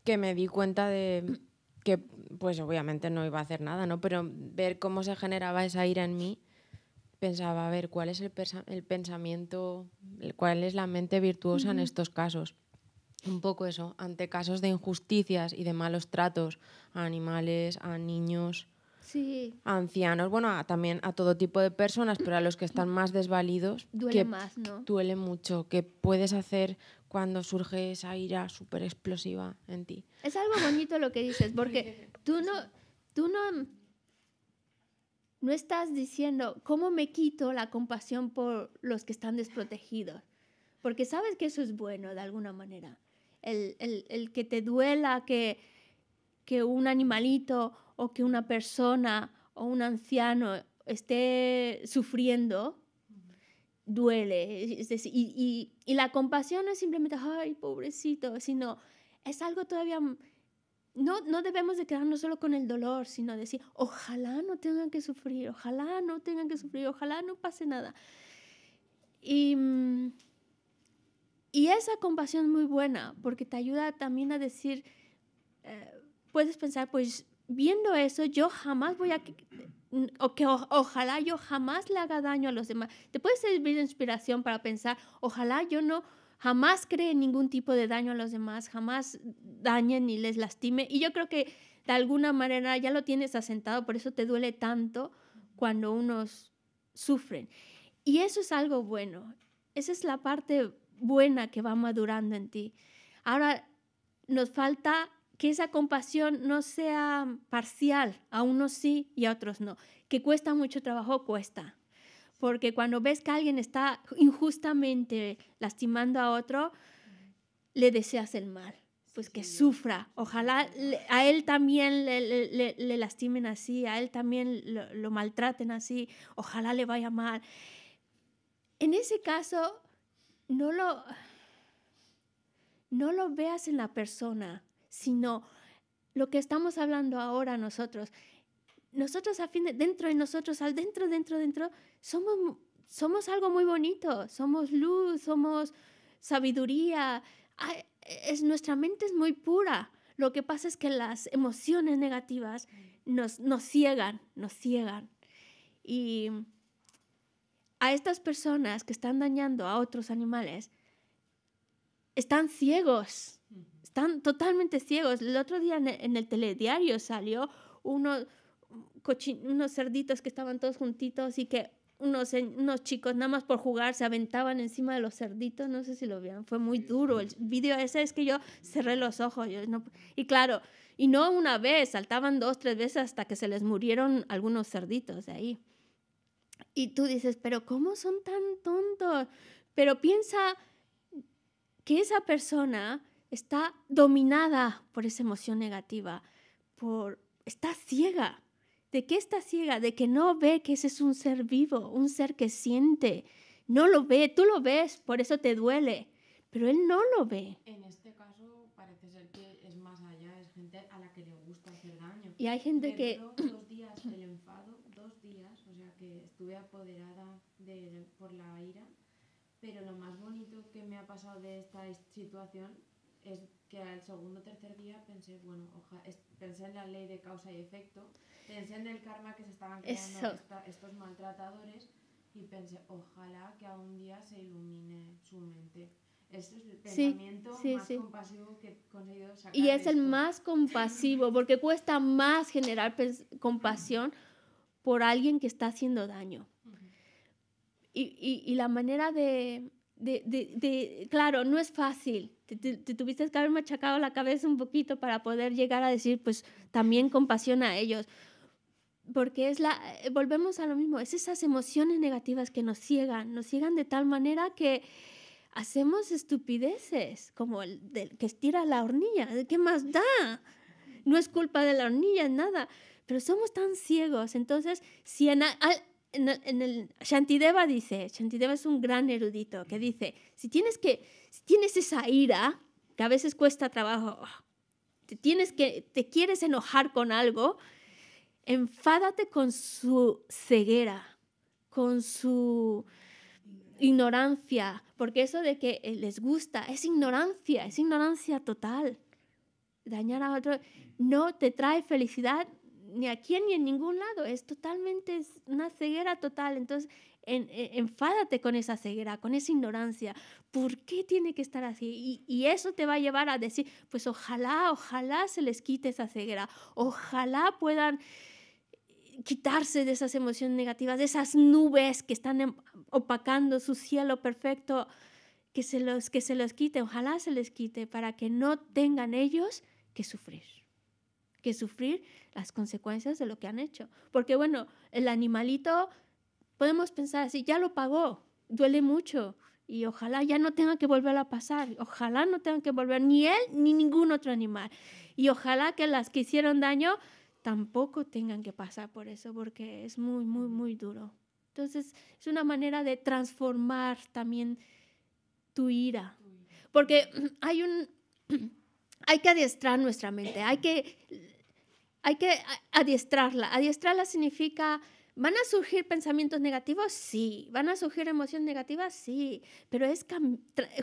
Speaker 2: que me di cuenta de que, pues obviamente no iba a hacer nada, ¿no? Pero ver cómo se generaba esa ira en mí pensaba, a ver, ¿cuál es el, pensamiento, cuál es la mente virtuosa en estos casos? Un poco eso, ante casos de injusticias y de malos tratos a animales, a niños, a ancianos, bueno, también a todo tipo de personas, pero a los que están más desvalidos. Duele que, más, ¿no? duele mucho. ¿Qué puedes hacer cuando surge esa ira súper explosiva en ti?
Speaker 1: Es algo bonito lo que dices, porque tú no, tú no no estás diciendo, ¿cómo me quito la compasión por los que están desprotegidos? Porque sabes que eso es bueno de alguna manera. El, que te duela que, que un animalito o que una persona o un anciano esté sufriendo, duele. y, y, la compasión no es simplemente, ay, pobrecito, sino es algo todavía no, no debemos de quedarnos solo con el dolor, sino decir, ojalá no tengan que sufrir, ojalá no tengan que sufrir, ojalá no pase nada. Y, mm, esa compasión es muy buena, porque te ayuda también a decir, eh, puedes pensar, pues viendo eso, yo jamás voy a... O que ojalá yo jamás le haga daño a los demás. Te puede servir de inspiración para pensar, ojalá yo no jamás cree ningún tipo de daño a los demás, jamás dañen ni les lastime. Y yo creo que de alguna manera ya lo tienes asentado, por eso te duele tanto cuando unos sufren. Y eso es algo bueno, esa es la parte buena que va madurando en ti. Ahora nos falta que esa compasión no sea parcial, a unos sí y a otros no. Que cuesta mucho trabajo, cuesta porque cuando ves que alguien está injustamente lastimando a otro, le deseas el mal, pues que sufra. Ojalá a él también le, lastimen así, a él también lo, maltraten así, ojalá le vaya mal. En ese caso, no lo, no lo veas en la persona, sino lo que estamos hablando ahora nosotros, nosotros a fin de, dentro de nosotros, al dentro, dentro, dentro, somos, somos algo muy bonito, somos luz, somos sabiduría, es, nuestra mente es muy pura. Lo que pasa es que las emociones negativas mm. nos, nos ciegan, nos ciegan. Y a estas personas que están dañando a otros animales, están ciegos, están totalmente ciegos. El otro día en el telediario salió uno, unos cerditos que estaban todos juntitos y que unos, unos chicos nada más por jugar se aventaban encima de los cerditos, no sé si lo vieron, fue muy duro. El video ese es que yo cerré los ojos y claro, y no una vez, saltaban dos, tres veces hasta que se les murieron algunos cerditos de ahí. Y tú dices, pero ¿cómo son tan tontos? Pero piensa que esa persona está dominada por esa emoción negativa, por está ciega. ¿De qué está ciega? De que no ve que ese es un ser vivo, un ser que siente. No lo ve, tú lo ves, por eso te duele, pero él no lo ve.
Speaker 2: En este caso parece ser que es más allá, es gente a la que le gusta hacer daño. Y hay gente pero que... Dos días el enfado, dos días, o sea que estuve apoderada de, por la ira, pero lo más bonito que me ha pasado de esta situación es que al segundo o tercer día pensé, bueno, pensé en la ley de causa y efecto, pensé en el karma que se estaban creando estos maltratadores y pensé, ojalá que a un día se ilumine su mente. Este es el pensamiento más compasivo que he conseguido sacar. Y es el más
Speaker 1: compasivo, porque cuesta más generar compasión por alguien que está haciendo daño. y la manera de, claro, no es fácil. Te, tuviste que haber machacado la cabeza un poquito para poder llegar a decir, pues también compasión a ellos. Porque es la, eh, volvemos a lo mismo, es esas emociones negativas que nos ciegan, nos ciegan de tal manera que hacemos estupideces, como el del que estira la hornilla, ¿qué más da? No es culpa de la hornilla, nada, pero somos tan ciegos, entonces si en, en el, Shantideva dice, Shantideva es un gran erudito que dice, si tienes que, tienes esa ira, que a veces cuesta trabajo, te tienes que, te quieres enojar con algo, enfádate con su ceguera, con su ignorancia, porque eso de que eh, les gusta es ignorancia, es ignorancia total. Dañar a otro no te trae felicidad ni aquí ni en ningún lado, es totalmente una ceguera total. Entonces, e, enfádate con esa ceguera, con esa ignorancia. ¿Por qué tiene que estar así? Y, y, eso te va a llevar a decir, pues ojalá, ojalá se les quite esa ceguera, ojalá puedan quitarse de esas emociones negativas, de esas nubes que están em, opacando su cielo perfecto, que se los, que se los quite, ojalá se les quite para que no tengan ellos que sufrir que sufrir las consecuencias de lo que han hecho. Porque bueno, el animalito, podemos pensar así, ya lo pagó, duele mucho y ojalá ya no tenga que volver a pasar, ojalá no tenga que volver ni él ni ningún otro animal. Y ojalá que las que hicieron daño tampoco tengan que pasar por eso, porque es muy, muy, muy duro. Entonces, es una manera de transformar también tu ira. Porque hay un hay que adiestrar nuestra mente, hay que hay que adiestrarla. Adiestrarla significa, ¿van a surgir pensamientos negativos? Sí. ¿Van a surgir emociones negativas? Sí. Pero es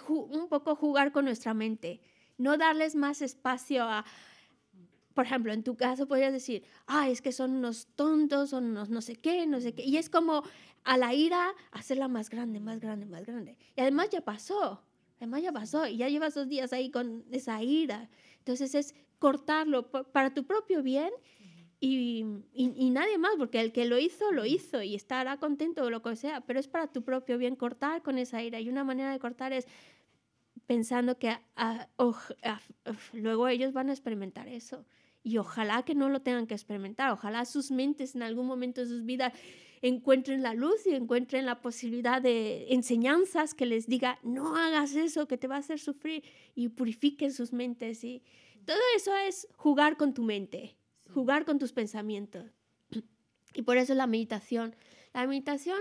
Speaker 1: un poco jugar con nuestra mente, no darles más espacio a... Por ejemplo, en tu caso podrías decir, ah, es que son unos tontos, son unos no sé qué, no sé qué. Y es como a la ira hacerla más grande, más grande, más grande. Y además ya pasó, además ya pasó, y ya llevas dos días ahí con esa ira. Entonces es cortarlo para tu propio bien y, nadie más, porque el que lo hizo, lo hizo y estará contento o lo que sea, pero es para tu propio bien cortar con esa ira. Y una manera de cortar es pensando que ah, luego ellos van a experimentar eso. Y ojalá que no lo tengan que experimentar, ojalá sus mentes en algún momento de sus vidas encuentren la luz y encuentren la posibilidad de enseñanzas que les diga, no hagas eso, que te va a hacer sufrir, y purifiquen sus mentes y, todo eso es jugar con tu mente, jugar con tus pensamientos. Y por eso la meditación. La meditación,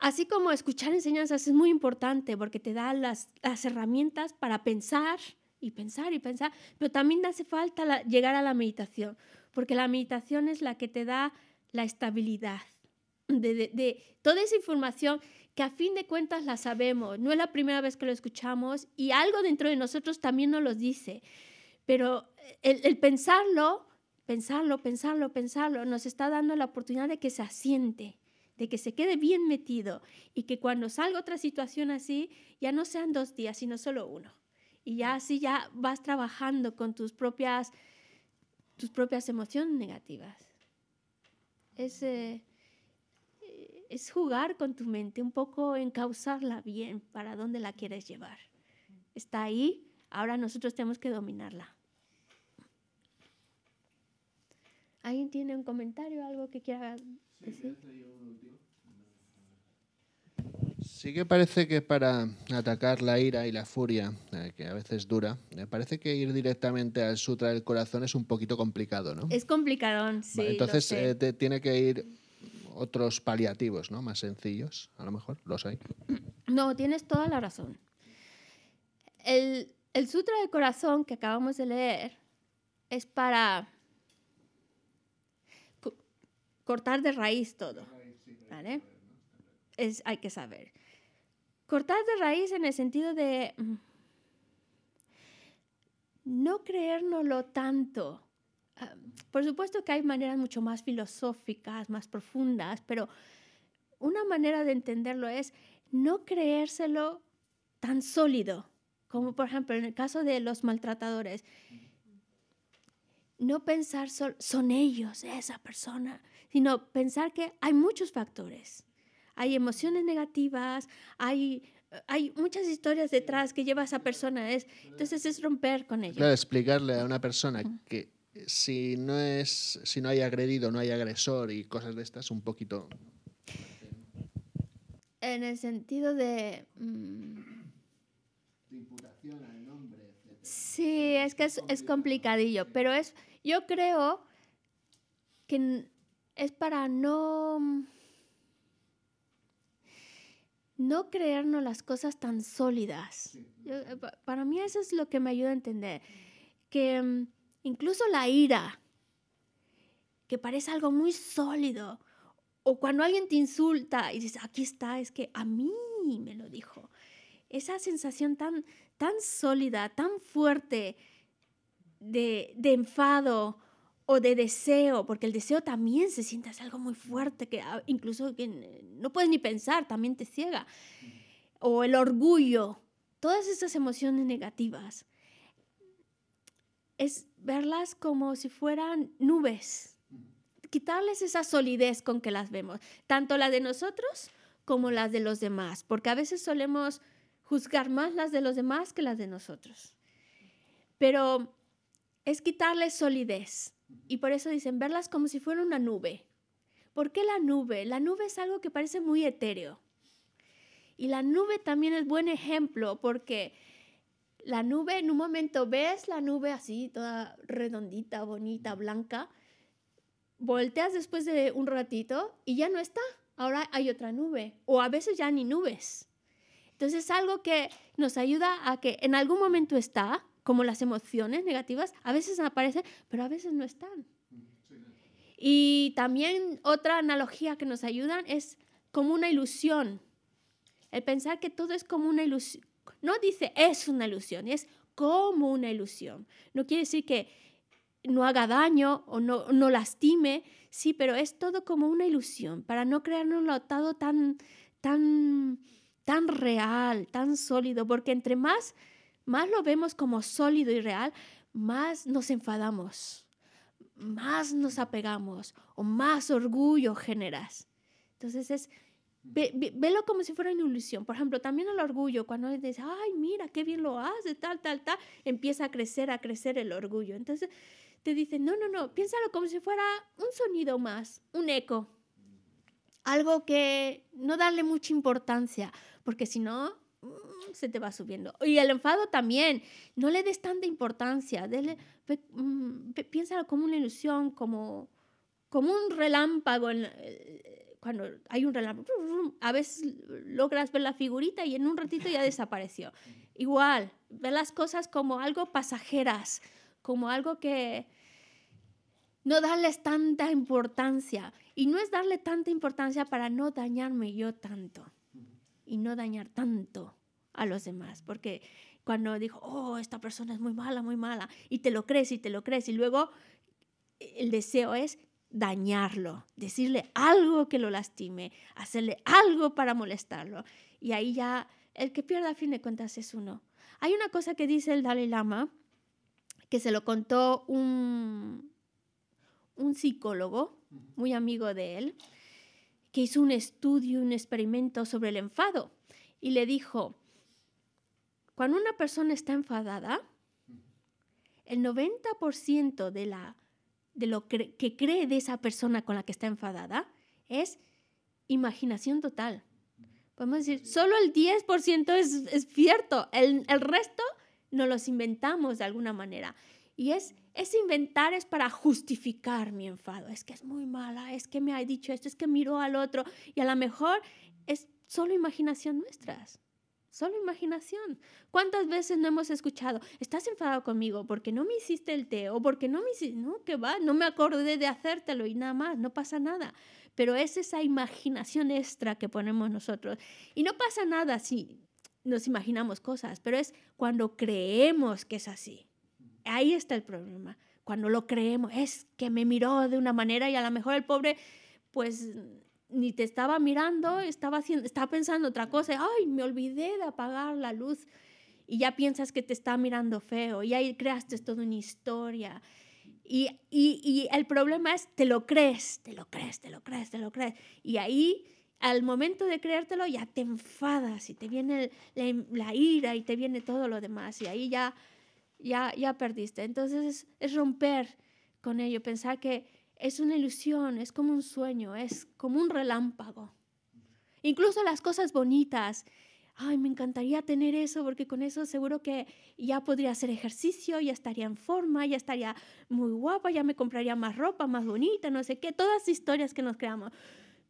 Speaker 1: así como escuchar enseñanzas, es muy importante porque te da las, herramientas para pensar y pensar y pensar, pero también hace falta llegar a la meditación, porque la meditación es la que te da la estabilidad. de, toda esa información que a fin de cuentas la sabemos, no es la primera vez que lo escuchamos y algo dentro de nosotros también nos lo dice. Pero el, pensarlo, pensarlo, pensarlo, pensarlo, nos está dando la oportunidad de que se asiente, de que se quede bien metido y que cuando salga otra situación así, ya no sean dos días, sino solo uno. Y ya así ya vas trabajando con tus propias, tus propias emociones negativas. Es, eh, es jugar con tu mente, un poco encauzarla bien para dónde la quieres llevar. Está ahí, ahora nosotros tenemos que dominarla. ¿Alguien tiene un comentario, algo que quiera decir?
Speaker 4: Sí que parece que para atacar la ira y la furia, eh, que a veces dura, me parece que ir directamente al sutra del corazón es un poquito complicado, ¿no? Es
Speaker 1: complicado, sí. entonces eh,
Speaker 4: tiene que ir otros paliativos, ¿no? Más sencillos, a lo mejor, los hay.
Speaker 1: No, tienes toda la razón. el sutra del corazón que acabamos de leer es para cortar de raíz todo. ¿Vale? hay que saber. Cortar de raíz en el sentido de mm, no creérnoslo tanto. por supuesto que hay maneras mucho más filosóficas, más profundas, pero una manera de entenderlo es no creérselo tan sólido, como por ejemplo en el caso de los maltratadores. No pensar, son ellos, esa persona, sino pensar que hay muchos factores. Hay emociones negativas, hay, hay muchas historias detrás que lleva a esa persona. entonces es romper con ella. Claro,
Speaker 4: explicarle a una persona que eh, si no, es, si no hay agredido, no hay agresor y cosas de estas, un poquito...
Speaker 1: En el sentido de... Mm, sí, es que es, es complicadillo, pero es, yo creo que es para no, no creernos las cosas tan sólidas. Eh, para mí eso es lo que me ayuda a entender, que mm, incluso la ira, que parece algo muy sólido, o cuando alguien te insulta y dices, aquí está, es que a mí me lo dijo. Esa sensación tan, tan sólida, tan fuerte de, de enfado, o de deseo, porque el deseo también se siente es algo muy fuerte que ah, incluso que no puedes ni pensar, también te ciega. O el orgullo, todas esas emociones negativas, es verlas como si fueran nubes, quitarles esa solidez con que las vemos, tanto la de nosotros como las de los demás, porque a veces solemos juzgar más las de los demás que las de nosotros. Pero es quitarles solidez, y por eso dicen verlas como si fuera una nube. ¿Por qué la nube? La nube es algo que parece muy etéreo. Y la nube también es buen ejemplo porque la nube en un momento ves la nube así, toda redondita, bonita, blanca. Volteas después de un ratito y ya no está. Ahora hay otra nube. O a veces ya ni nubes. Entonces es algo que nos ayuda a que en algún momento está, como las emociones negativas, a veces aparecen, pero a veces no están. Y también otra analogía que nos ayudan es como una ilusión. El pensar que todo es como una ilusión. No dice es una ilusión, es como una ilusión. No quiere decir que no haga daño o no, no lastime, sí, pero es todo como una ilusión, para no crearnos un lotado tan, tan, tan real, tan sólido, porque entre más más lo vemos como sólido y real, más nos enfadamos, más nos apegamos o más orgullo generas. Entonces es, velo como si fuera una ilusión. Por ejemplo, también el orgullo, cuando dices, ay, mira, qué bien lo hace, tal, tal, tal, empieza a crecer, a crecer el orgullo. Entonces te dicen, no, no, no, piénsalo como si fuera un sonido más, un eco. Algo que no darle mucha importancia, porque si no, Mm, se te va subiendo. Y el enfado también, no le des tanta importancia, dele, mm, piénsalo como una ilusión, como, como un relámpago. Eh, cuando hay un relámpago, a veces logras ver la figurita y en un ratito ya desapareció. Igual, ve las cosas como algo pasajeras, como algo que no darles tanta importancia. Y no es darle tanta importancia para no dañarme yo tanto y no dañar tanto a los demás, porque cuando dijo, oh, esta persona es muy mala, muy mala, y te lo crees y te lo crees, y luego eh, el deseo es dañarlo, decirle algo que lo lastime, hacerle algo para molestarlo, y ahí ya el que pierde a fin de cuentas es uno. Hay una cosa que dice el Dalai Lama, que se lo contó un, un psicólogo muy amigo de él, que hizo un estudio, un experimento sobre el enfado y le dijo, cuando una persona está enfadada, el 90% de, la, de lo que, cree de esa persona con la que está enfadada es imaginación total. Podemos decir, solo el 10% es, es cierto, el, el resto nos los inventamos de alguna manera. Y es ese inventar es para justificar mi enfado. Es que es muy mala, es que me ha dicho esto, es que miró al otro y a lo mejor es solo imaginación nuestra, Solo imaginación. ¿Cuántas veces no hemos escuchado, estás enfadado conmigo porque no me hiciste el té o porque no me hiciste, no, que va, no me acordé de hacértelo y nada más, no pasa nada. Pero es esa imaginación extra que ponemos nosotros. Y no pasa nada si nos imaginamos cosas, pero es cuando creemos que es así ahí está el problema. Cuando lo creemos, es que me miró de una manera y a lo mejor el pobre, pues ni te estaba mirando, estaba, haciendo, estaba pensando otra cosa. Ay, me olvidé de apagar la luz. Y ya piensas que te está mirando feo. Y ahí creaste toda una historia. Y, el problema es, te lo crees, te lo crees, te lo crees, te lo crees. Y ahí, al momento de creértelo, ya te enfadas y te viene la, la ira y te viene todo lo demás. Y ahí ya ya, perdiste. Entonces es, romper con ello, pensar que es una ilusión, es como un sueño, es como un relámpago. Incluso las cosas bonitas. Ay, me encantaría tener eso porque con eso seguro que ya podría hacer ejercicio, ya estaría en forma, ya estaría muy guapa, ya me compraría más ropa, más bonita, no sé qué, todas historias que nos creamos.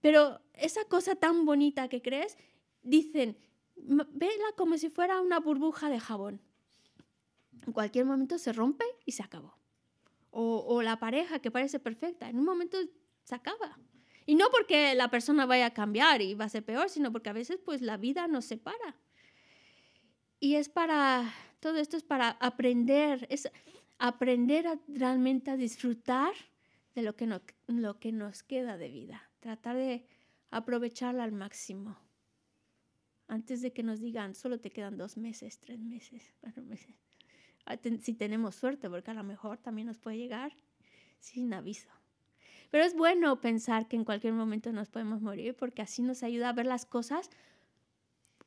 Speaker 1: Pero esa cosa tan bonita que crees, dicen, vela como si fuera una burbuja de jabón en cualquier momento se rompe y se acabó. O, la pareja que parece perfecta, en un momento se acaba. Y no porque la persona vaya a cambiar y va a ser peor, sino porque a veces pues la vida nos separa. Y es para, todo esto es para aprender, es aprender realmente a disfrutar de lo que, no, lo que nos queda de vida, tratar de aprovecharla al máximo. Antes de que nos digan, solo te quedan dos meses, tres meses, cuatro meses. Ah, si tenemos suerte, porque a lo mejor también nos puede llegar sin aviso. Pero es bueno pensar que en cualquier momento nos podemos morir porque así nos ayuda a ver las cosas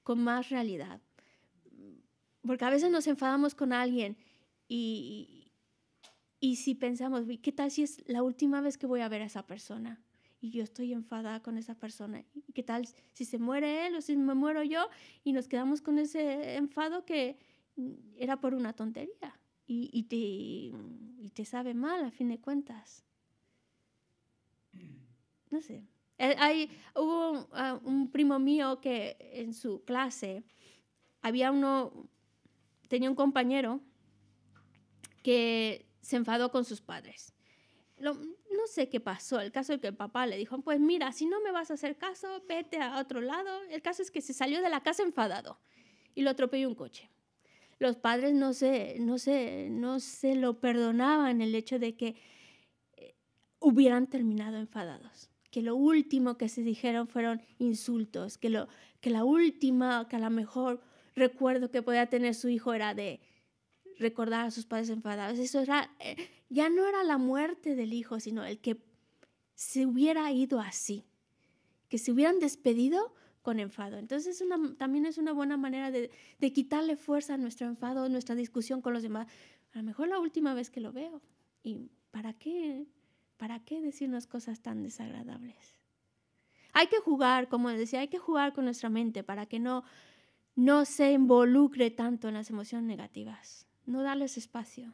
Speaker 1: con más realidad. Porque a veces nos enfadamos con alguien y, y si pensamos, ¿qué tal si es la última vez que voy a ver a esa persona? Y yo estoy enfadada con esa persona. ¿Y qué tal si se muere él o si me muero yo? Y nos quedamos con ese enfado que, era por una tontería y, te, te sabe mal a fin de cuentas. No sé. Eh, hay, hubo ah, un, primo mío que en su clase había uno, tenía un compañero que se enfadó con sus padres. no sé qué pasó, el caso es que el papá le dijo, pues mira, si no me vas a hacer caso, vete a otro lado. El caso es que se salió de la casa enfadado y lo atropelló un coche los padres no se, no se, no se lo perdonaban el hecho de que eh, hubieran terminado enfadados, que lo último que se dijeron fueron insultos, que, lo, que la última, que a lo mejor recuerdo que podía tener su hijo era de recordar a sus padres enfadados. Eso era, eh, ya no era la muerte del hijo, sino el que se hubiera ido así, que se hubieran despedido con enfado. Entonces también es una buena manera de, quitarle fuerza a nuestro enfado, nuestra discusión con los demás. A lo mejor la última vez que lo veo. ¿Y para qué? ¿Para qué decirnos cosas tan desagradables? Hay que jugar, como decía, hay que jugar con nuestra mente para que no, no se involucre tanto en las emociones negativas. No darles espacio.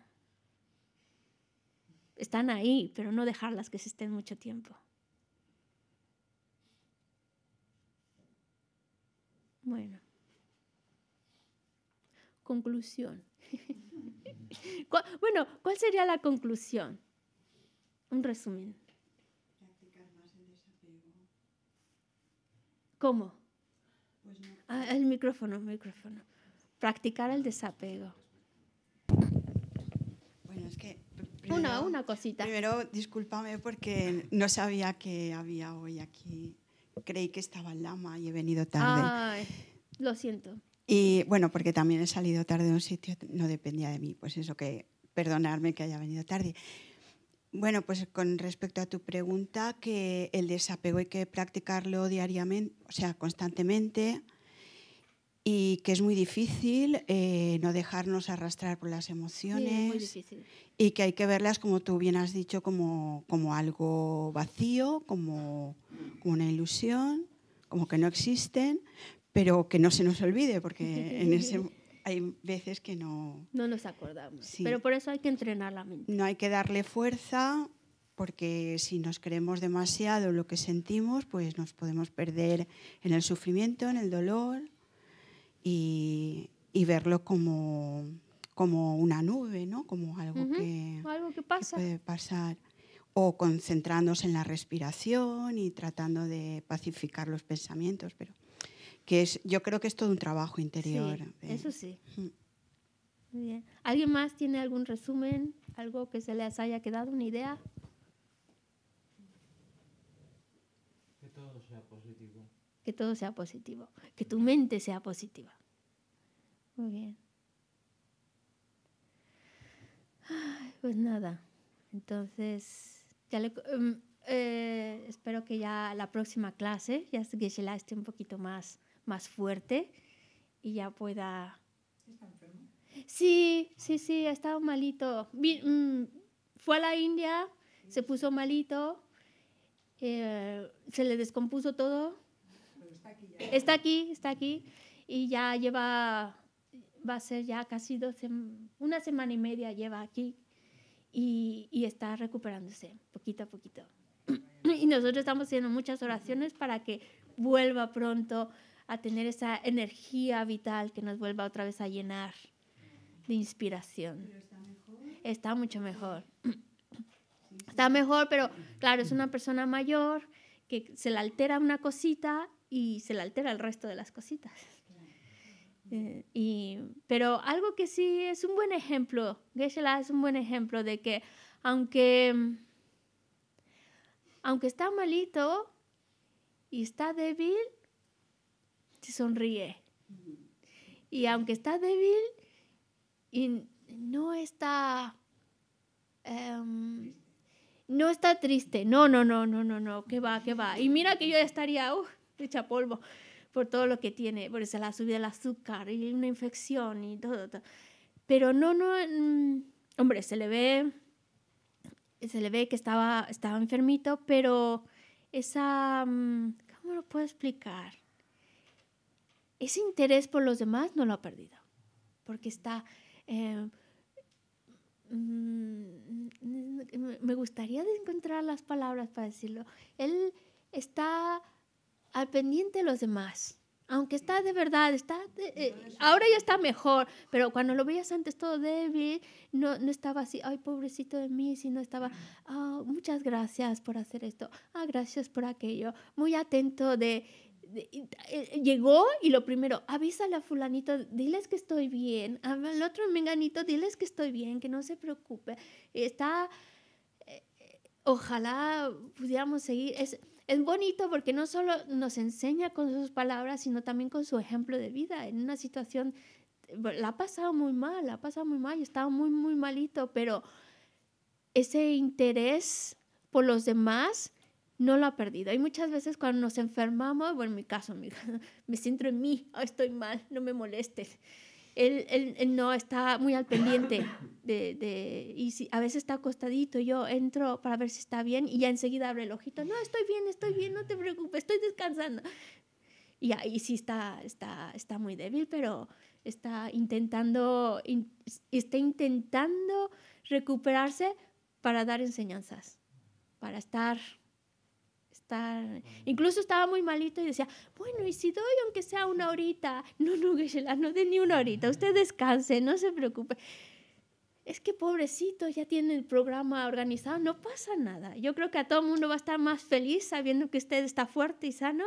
Speaker 1: Están ahí, pero no dejarlas que se estén mucho tiempo. Bueno. Conclusión. bueno, ¿cuál sería la conclusión? Un resumen. Practicar el desapego. ¿Cómo? Pues ah, el micrófono, micrófono. Practicar el desapego.
Speaker 5: Bueno, es que una,
Speaker 1: una cosita. Primero, discúlpame porque no
Speaker 5: sabía que había hoy aquí creí que estaba en Lama y he venido tarde. lo siento. Y bueno, porque también he salido tarde de un sitio, no dependía de mí, pues eso que perdonarme que haya venido tarde. Bueno, pues con respecto a tu pregunta, que el desapego hay que practicarlo diariamente, o sea, constantemente y que es muy difícil eh, no dejarnos arrastrar por las emociones sí, y que hay que verlas, como tú bien has dicho, como, como algo vacío, como, como, una ilusión, como que no existen, pero que no se nos olvide, porque en ese,
Speaker 1: hay veces que no... No nos acordamos, pero por eso hay que entrenar la mente.
Speaker 5: No hay que darle fuerza, porque si nos creemos demasiado lo que sentimos, pues nos podemos perder en el sufrimiento, en el dolor y, verlo como, una nube, ¿no? como algo, que, puede pasar. O concentrándose en la respiración y tratando de pacificar los pensamientos. Pero que es, yo creo que es todo un trabajo interior. ¿eh?
Speaker 1: Eso sí. ¿Alguien más tiene algún resumen? ¿Algo que se les haya quedado? ¿Una idea? que todo sea positivo, que tu mente sea positiva. Muy bien. pues nada, entonces, ya em, eh, espero que ya la próxima clase, ya que Shela esté un poquito más, más fuerte y ya pueda... ¿Está enfermo? Sí, sí, sí, ha estado malito. Mm, fue a la India, se puso malito, eh, se le descompuso todo Está aquí, está aquí. Y ya lleva, va a ser ya casi dos, una semana y media lleva aquí y, está recuperándose poquito a poquito. y nosotros estamos haciendo muchas oraciones para que vuelva pronto a tener esa energía vital que nos vuelva otra vez a llenar de inspiración. Está, mucho mejor. Está mejor, pero claro, es una persona mayor que se le altera una cosita y se le altera el resto de las cositas. Eh, y, pero algo que sí es un buen ejemplo, geshe es un buen ejemplo de que aunque, mm, aunque está malito y está débil, se sonríe. Y aunque está débil y no está... Em, no está triste, no, no, no, no, no, no, que va, que va. Y mira que yo estaría, echa polvo por todo lo que tiene, por eso la subida del azúcar y una infección y todo, Pero no, no, mm, hombre, se le ve, se le ve que estaba, estaba enfermito, pero esa, mm, ¿cómo lo puedo explicar? Ese interés por los demás no lo ha perdido, porque está... Eh, mm, me gustaría encontrar las palabras para decirlo. Él está al pendiente de los demás. Aunque está de verdad, está eh, ahora ya está mejor, pero cuando lo veías antes todo débil, no, no estaba así, ay, pobrecito de mí, si no estaba, oh, muchas gracias por hacer esto, ah, gracias por aquello, muy atento de, eh, llegó y lo primero, avísale a fulanito, diles que estoy bien, al otro menganito, diles que estoy bien, que no se preocupe, está, eh, ojalá pudiéramos seguir. Es, es bonito porque no solo nos enseña con sus palabras, sino también con su ejemplo de vida. En una situación, la ha pasado muy mal, la ha pasado muy mal, estaba muy, muy malito, pero ese interés por los demás no lo ha perdido. Hay muchas veces cuando nos enfermamos, bueno, en mi caso, me centro en mí, estoy mal, no me molestes él, no está muy al pendiente de, y si, a veces está acostadito, yo entro para ver si está bien y ya enseguida abre el ojito, no, estoy bien, estoy bien, no te preocupes, estoy descansando. Y ahí sí está, está, está muy débil, pero está intentando, está intentando recuperarse para dar enseñanzas, para estar Incluso estaba muy malito y decía, bueno, y si doy aunque sea una horita, no, no, no dé ni una horita, usted descanse, no se preocupe. Es que pobrecito, ya tiene el programa organizado, no pasa nada. Yo creo que a todo el mundo va a estar más feliz sabiendo que usted está fuerte y sano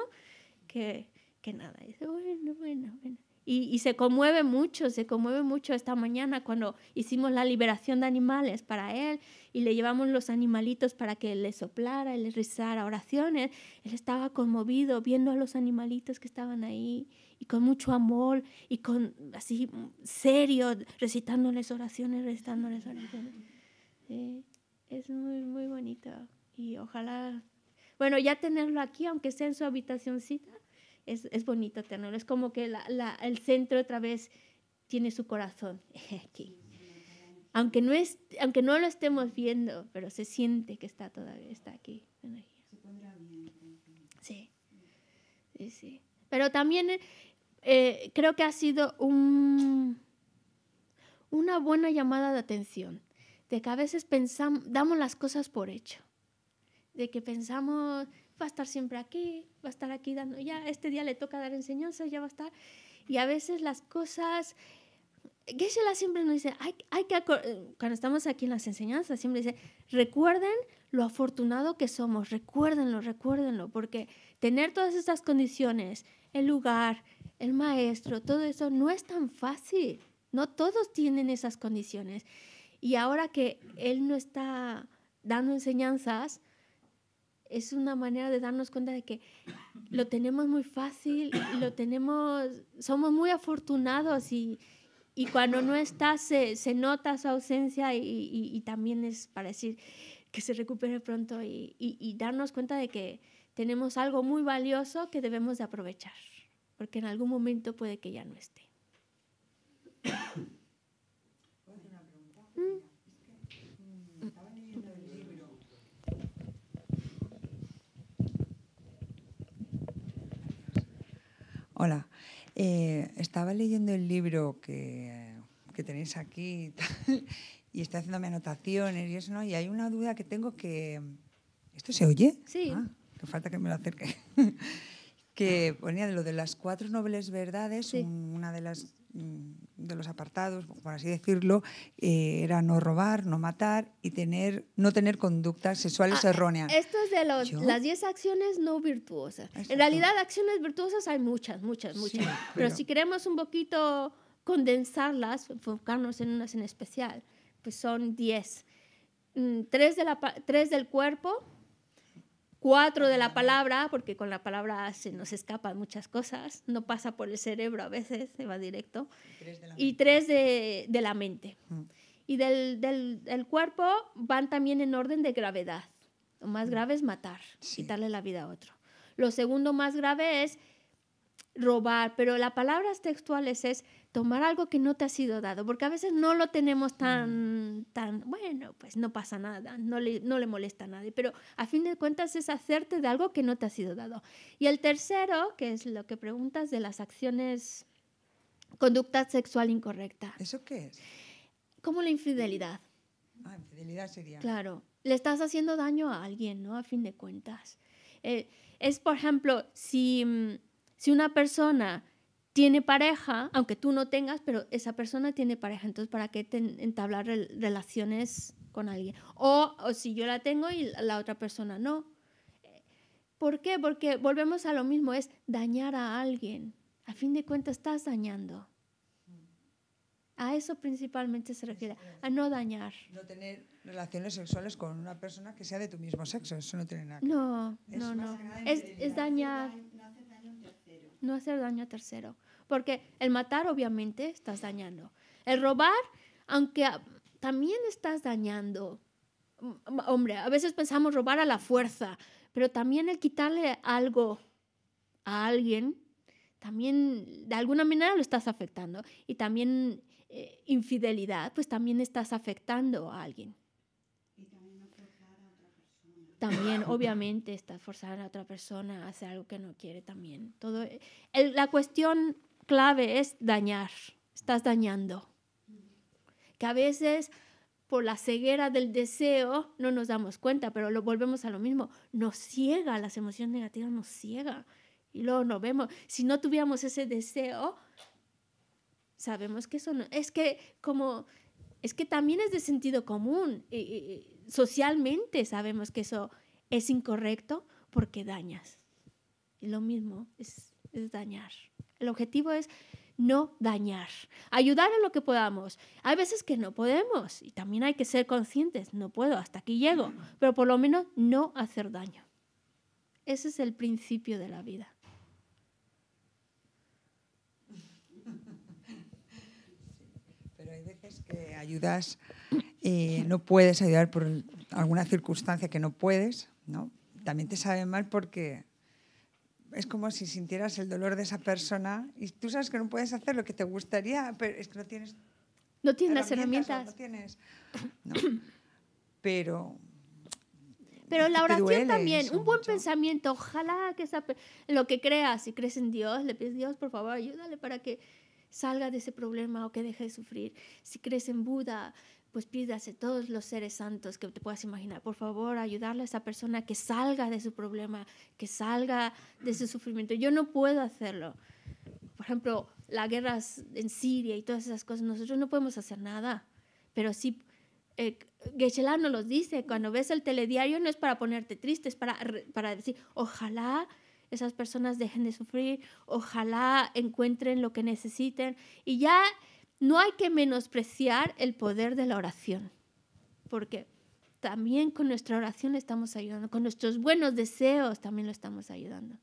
Speaker 1: que, que nada. dice, bueno, bueno, bueno. Y, se conmueve mucho, se conmueve mucho esta mañana cuando hicimos la liberación de animales para él y le llevamos los animalitos para que le soplara, le rezara oraciones. Él estaba conmovido viendo a los animalitos que estaban ahí y con mucho amor y con así serio, recitándoles oraciones, recitándoles oraciones. es muy, muy bonito y ojalá, bueno, ya tenerlo aquí, aunque sea en su habitacioncita es, es tenerlo. Es como que el centro otra vez tiene su corazón aquí. Aunque no, es, aunque no lo estemos viendo, pero se siente que está todavía, está aquí. Sí. sí, sí. Pero también eh, creo que ha sido un, una buena llamada de atención, de que a veces pensamos, damos las cosas por hecho, de que pensamos, va a estar siempre aquí, va a estar aquí dando, ya este día le toca dar enseñanza, ya va a estar. Y a veces las cosas, Geshe-la siempre nos dice, hay, hay que cuando estamos aquí en las enseñanzas, siempre dice, recuerden lo afortunado que somos, recuérdenlo, recuérdenlo, porque tener todas estas condiciones, el lugar, el maestro, todo eso no es tan fácil. No todos tienen esas condiciones. Y ahora que él no está dando enseñanzas, es una manera de darnos cuenta de que lo tenemos muy fácil, lo tenemos, somos muy afortunados y, y cuando no está se, se nota su ausencia y, y, y, también es para decir que se recupere pronto y, darnos cuenta de que tenemos algo muy valioso que debemos de aprovechar, porque en algún momento puede que ya no esté.
Speaker 3: Hola. Eh, estaba leyendo el libro que, tenéis aquí y, tal, estoy haciéndome anotaciones y eso, Y hay una duda que tengo que... ¿Esto se oye? Sí. Ah, que falta que me lo acerque. que ponía de lo de las cuatro nobles verdades, una de las mm, de los apartados, por así decirlo, eh, era no robar, no matar y tener, no tener conductas sexuales ah, erróneas.
Speaker 1: Esto es de las 10 acciones no virtuosas. En realidad, acciones virtuosas hay muchas, muchas, muchas. pero, si queremos un poquito condensarlas, enfocarnos en unas en especial, pues son 10. Mm, tres, de la, tres del cuerpo, Cuatro de la palabra, porque con la palabra se nos escapan muchas cosas, no pasa por el cerebro a veces, se va directo. Y tres de, la mente. Y del, cuerpo van también en orden de gravedad. Lo más grave es matar, quitarle la vida a otro. Lo segundo más grave es robar, pero las palabras textuales es tomar algo que no te ha sido dado, porque a veces no lo tenemos tan, mm. tan bueno, pues no pasa nada, no le, no le molesta a nadie, pero a fin de cuentas es hacerte de algo que no te ha sido dado. Y el tercero, que es lo que preguntas de las acciones, conducta sexual incorrecta. ¿Eso qué es? Como la infidelidad.
Speaker 3: Ah, infidelidad sería. Claro,
Speaker 1: le estás haciendo daño a alguien, ¿no? A fin de cuentas. Eh, es, por ejemplo, si mm, si una persona tiene pareja, aunque tú no tengas, pero esa persona tiene pareja, entonces ¿para qué entablar relaciones con alguien? O, si yo la tengo y la otra persona no. ¿Por qué? Porque volvemos a lo mismo, es dañar a alguien. A fin de cuentas estás dañando. A eso principalmente se refiere, a no dañar. No tener
Speaker 3: relaciones sexuales con una persona que sea de tu mismo sexo, eso no tiene nada que ver.
Speaker 1: No, no, no. Es, es dañar no hacer daño a tercero. Porque el matar obviamente estás dañando. El robar, aunque también estás dañando. Mm, mm, hombre, a veces pensamos robar a la fuerza, pero también el quitarle algo a alguien, también de alguna manera lo estás afectando. Y también eh, infidelidad, pues también estás afectando a alguien. También, obviamente, estás forzando a otra persona a hacer algo que no quiere también. Todo, eh, la cuestión clave es dañar. Estás dañando. Que a veces por la ceguera del deseo no nos damos cuenta, pero lo volvemos a lo mismo. Nos ciega, las emociones negativas nos ciega. Y luego nos vemos. Si no tuviéramos ese deseo, sabemos que eso no. Es que como es que también es de sentido común socialmente sabemos que eso es incorrecto porque dañas. Y lo mismo es, dañar. El objetivo es no dañar, ayudar en lo que podamos. Hay veces que no podemos y también hay que ser conscientes, no puedo, hasta aquí llego, pero por lo menos no hacer daño. Ese es el principio de la vida.
Speaker 3: Pero hay veces que ayudas y no puedes ayudar por alguna circunstancia que no puedes, ¿no? También te sabe mal porque es como si sintieras el dolor de esa persona y tú sabes que no puedes hacer lo que te gustaría, pero es que no tienes... No tienes las herramientas. No Pero...
Speaker 1: Pero la oración también, un buen pensamiento, ojalá que lo que creas, si crees en Dios, le pides a Dios, por favor, ayúdale para que salga de ese problema o que deje de sufrir. Si crees en Buda, pues pídase todos los seres santos que te puedas imaginar, por favor, ayudarle a esa persona que salga de su problema, que salga de su sufrimiento. Yo no puedo hacerlo. Por ejemplo, las guerras en Siria y todas esas cosas, nosotros no podemos hacer nada, pero sí eh, no nos los dice, cuando ves el telediario no es para ponerte triste, es para, para decir, ojalá esas personas dejen de sufrir, ojalá encuentren lo que necesiten. Y ya no hay que menospreciar el poder de la oración, porque también con nuestra oración estamos ayudando, con nuestros buenos deseos también lo estamos ayudando.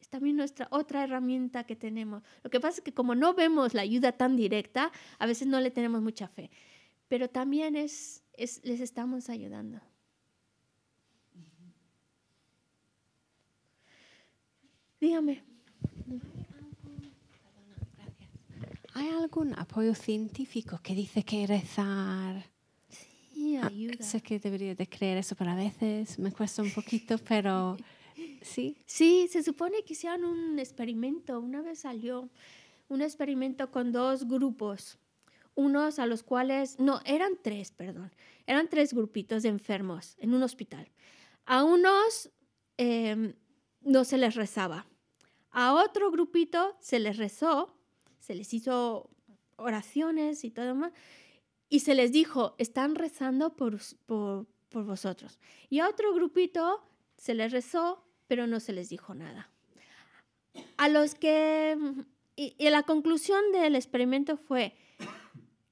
Speaker 1: Es también nuestra otra herramienta que tenemos. Lo que pasa es que como no vemos la ayuda tan directa, a veces no le tenemos mucha fe, pero también les estamos ayudando. Dígame.
Speaker 2: ¿Hay algún apoyo científico que dice que rezar...
Speaker 1: Sí, ah, ayuda. sé que debería de creer eso, para veces me cuesta un poquito, pero sí. Sí, se supone que hicieron un experimento. Una vez salió un experimento con dos grupos. Unos a los cuales, no, eran tres, perdón. Eran tres grupitos de enfermos en un hospital. A unos em, no se les rezaba. A otro grupito se les rezó se les hizo oraciones y todo más, y se les dijo, están rezando por, vosotros. Y a otro grupito se les rezó, pero no se les dijo nada. A los que... Mm, y la conclusión del experimento fue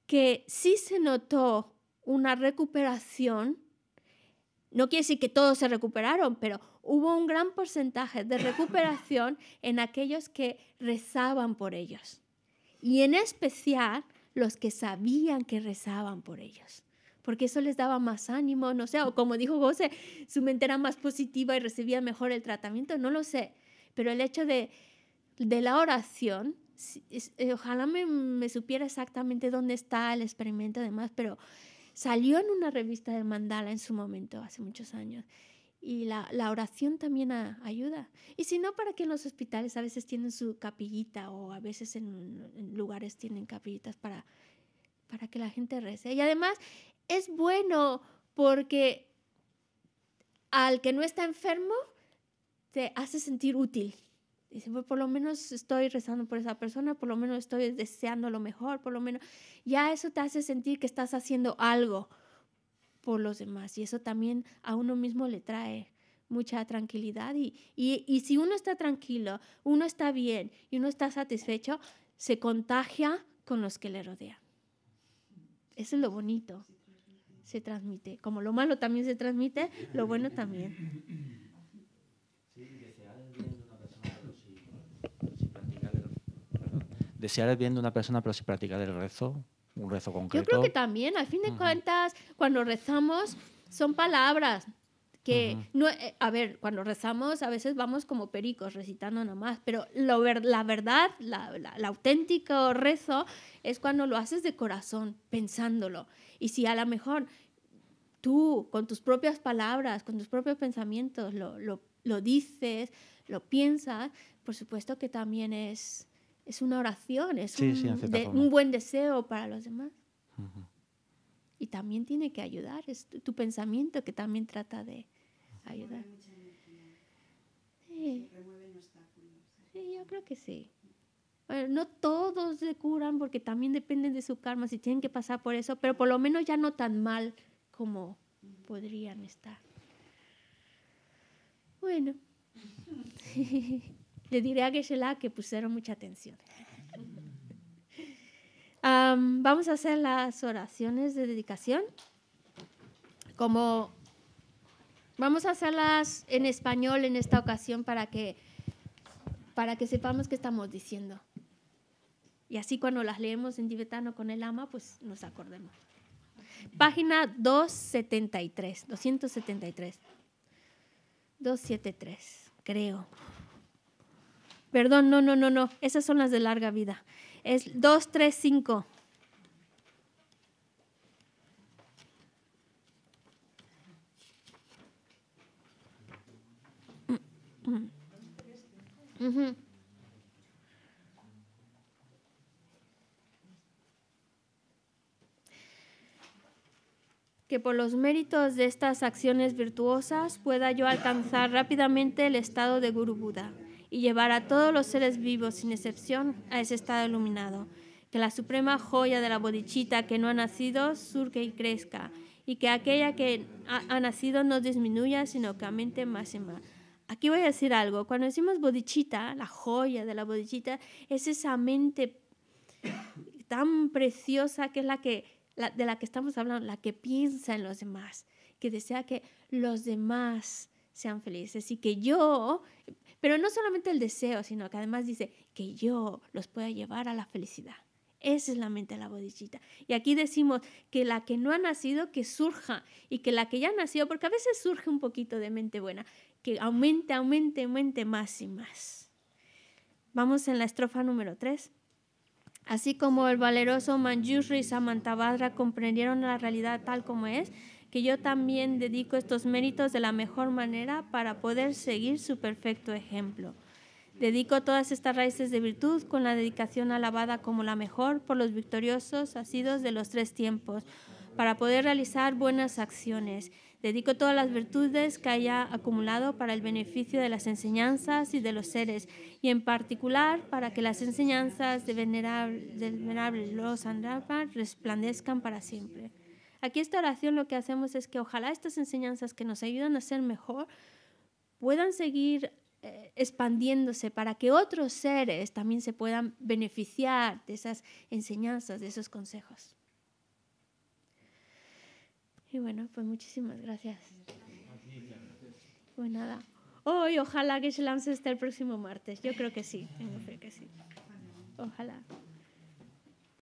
Speaker 1: que sí se notó una recuperación no quiere decir que todos se recuperaron, pero hubo un gran porcentaje de recuperación en aquellos que rezaban por ellos y en especial los que sabían que rezaban por ellos, porque eso les daba más ánimo, no sé, o como dijo José, su mente era más positiva y recibía mejor el tratamiento, no lo sé, pero el hecho de, la oración, eh, ojalá me, supiera exactamente dónde está el experimento además, pero salió en una revista del Mandala en su momento, hace muchos años, y la, oración también ayuda. Y si no, para que en los hospitales a veces tienen su capillita o a veces en, lugares tienen capillitas para, para que la gente rece. Y además es bueno porque al que no está enfermo te hace sentir útil. Dice, pues por lo menos estoy rezando por esa persona, por lo menos estoy deseando lo mejor, por lo menos ya eso te hace sentir que estás haciendo algo por los demás. Y eso también a uno mismo le trae mucha tranquilidad. Y, si uno está tranquilo, uno está bien y uno está satisfecho, se contagia con los que le rodean. Eso es lo bonito. Se transmite. Como lo malo también se transmite, lo bueno también.
Speaker 4: desear el bien de una persona, pero si practicar el rezo, un rezo concreto. Yo creo que
Speaker 1: también, al fin de cuentas, cuando rezamos, son palabras que no eh, a ver cuando rezamos a veces vamos como pericos recitando nomás pero lo la verdad la, la, auténtico rezo es cuando lo haces de corazón pensándolo y si a lo mejor tú con tus propias palabras con tus propios pensamientos lo, lo, lo dices lo piensas por supuesto que también es es una oración, es un, buen deseo para los demás. Y también tiene que ayudar, es tu, pensamiento que también trata de ayudar. Sí. yo creo que sí. no todos se curan porque también dependen de su karma, si tienen que pasar por eso, pero por lo menos ya no tan mal como podrían estar. Bueno. le diré a Geshe-la que pusieron mucha atención. vamos a hacer las oraciones de dedicación. Como vamos a hacerlas en español en esta ocasión para que, para que sepamos qué estamos diciendo. Y así cuando las leemos en tibetano con el ama, pues nos acordemos. Página 273, 273. 273, creo. Perdón, no, no, no, no. Esas son las de larga vida. Es 2, tres, cinco. Que por los méritos de estas acciones virtuosas pueda yo alcanzar rápidamente el estado de Guru Buda y llevar a todos los seres vivos, sin excepción, a ese estado iluminado. Que la suprema joya de la bodichita que no ha nacido surque y crezca, y que aquella que ha, nacido no disminuya, sino que aumente más y más. Aquí voy a decir algo. Cuando decimos bodichita, la joya de la bodichita, es esa mente tan preciosa que es la que de la que estamos hablando, la que piensa en los demás, que desea que los demás sean felices y que yo pero no solamente el deseo, sino que además dice que yo los pueda llevar a la felicidad. Esa es la mente de la bodillita Y aquí decimos que la que no ha nacido, que surja. Y que la que ya nació, porque a veces surge un poquito de mente buena, que aumente, aumente, aumente más y más. Vamos en la estrofa número 3. Así como el valeroso Manjushri y Samantabhadra comprendieron la realidad tal como es, que yo también dedico estos méritos de la mejor manera para poder seguir su perfecto ejemplo. Dedico todas estas raíces de virtud con la dedicación alabada como la mejor por los victoriosos asidos de los tres tiempos, para poder realizar buenas acciones. Dedico todas las virtudes que haya acumulado para el beneficio de las enseñanzas y de los seres, y en particular para que las enseñanzas de del venerable Los Andrapa resplandezcan para siempre. Aquí esta oración lo que hacemos es que ojalá estas enseñanzas que nos ayudan a ser mejor puedan seguir eh, expandiéndose para que otros seres también se puedan beneficiar de esas enseñanzas, de esos consejos. Y bueno, pues muchísimas gracias. Pues nada. Hoy ojalá que se lance hasta el próximo martes. Yo creo que sí, tengo fe que sí. Ojalá.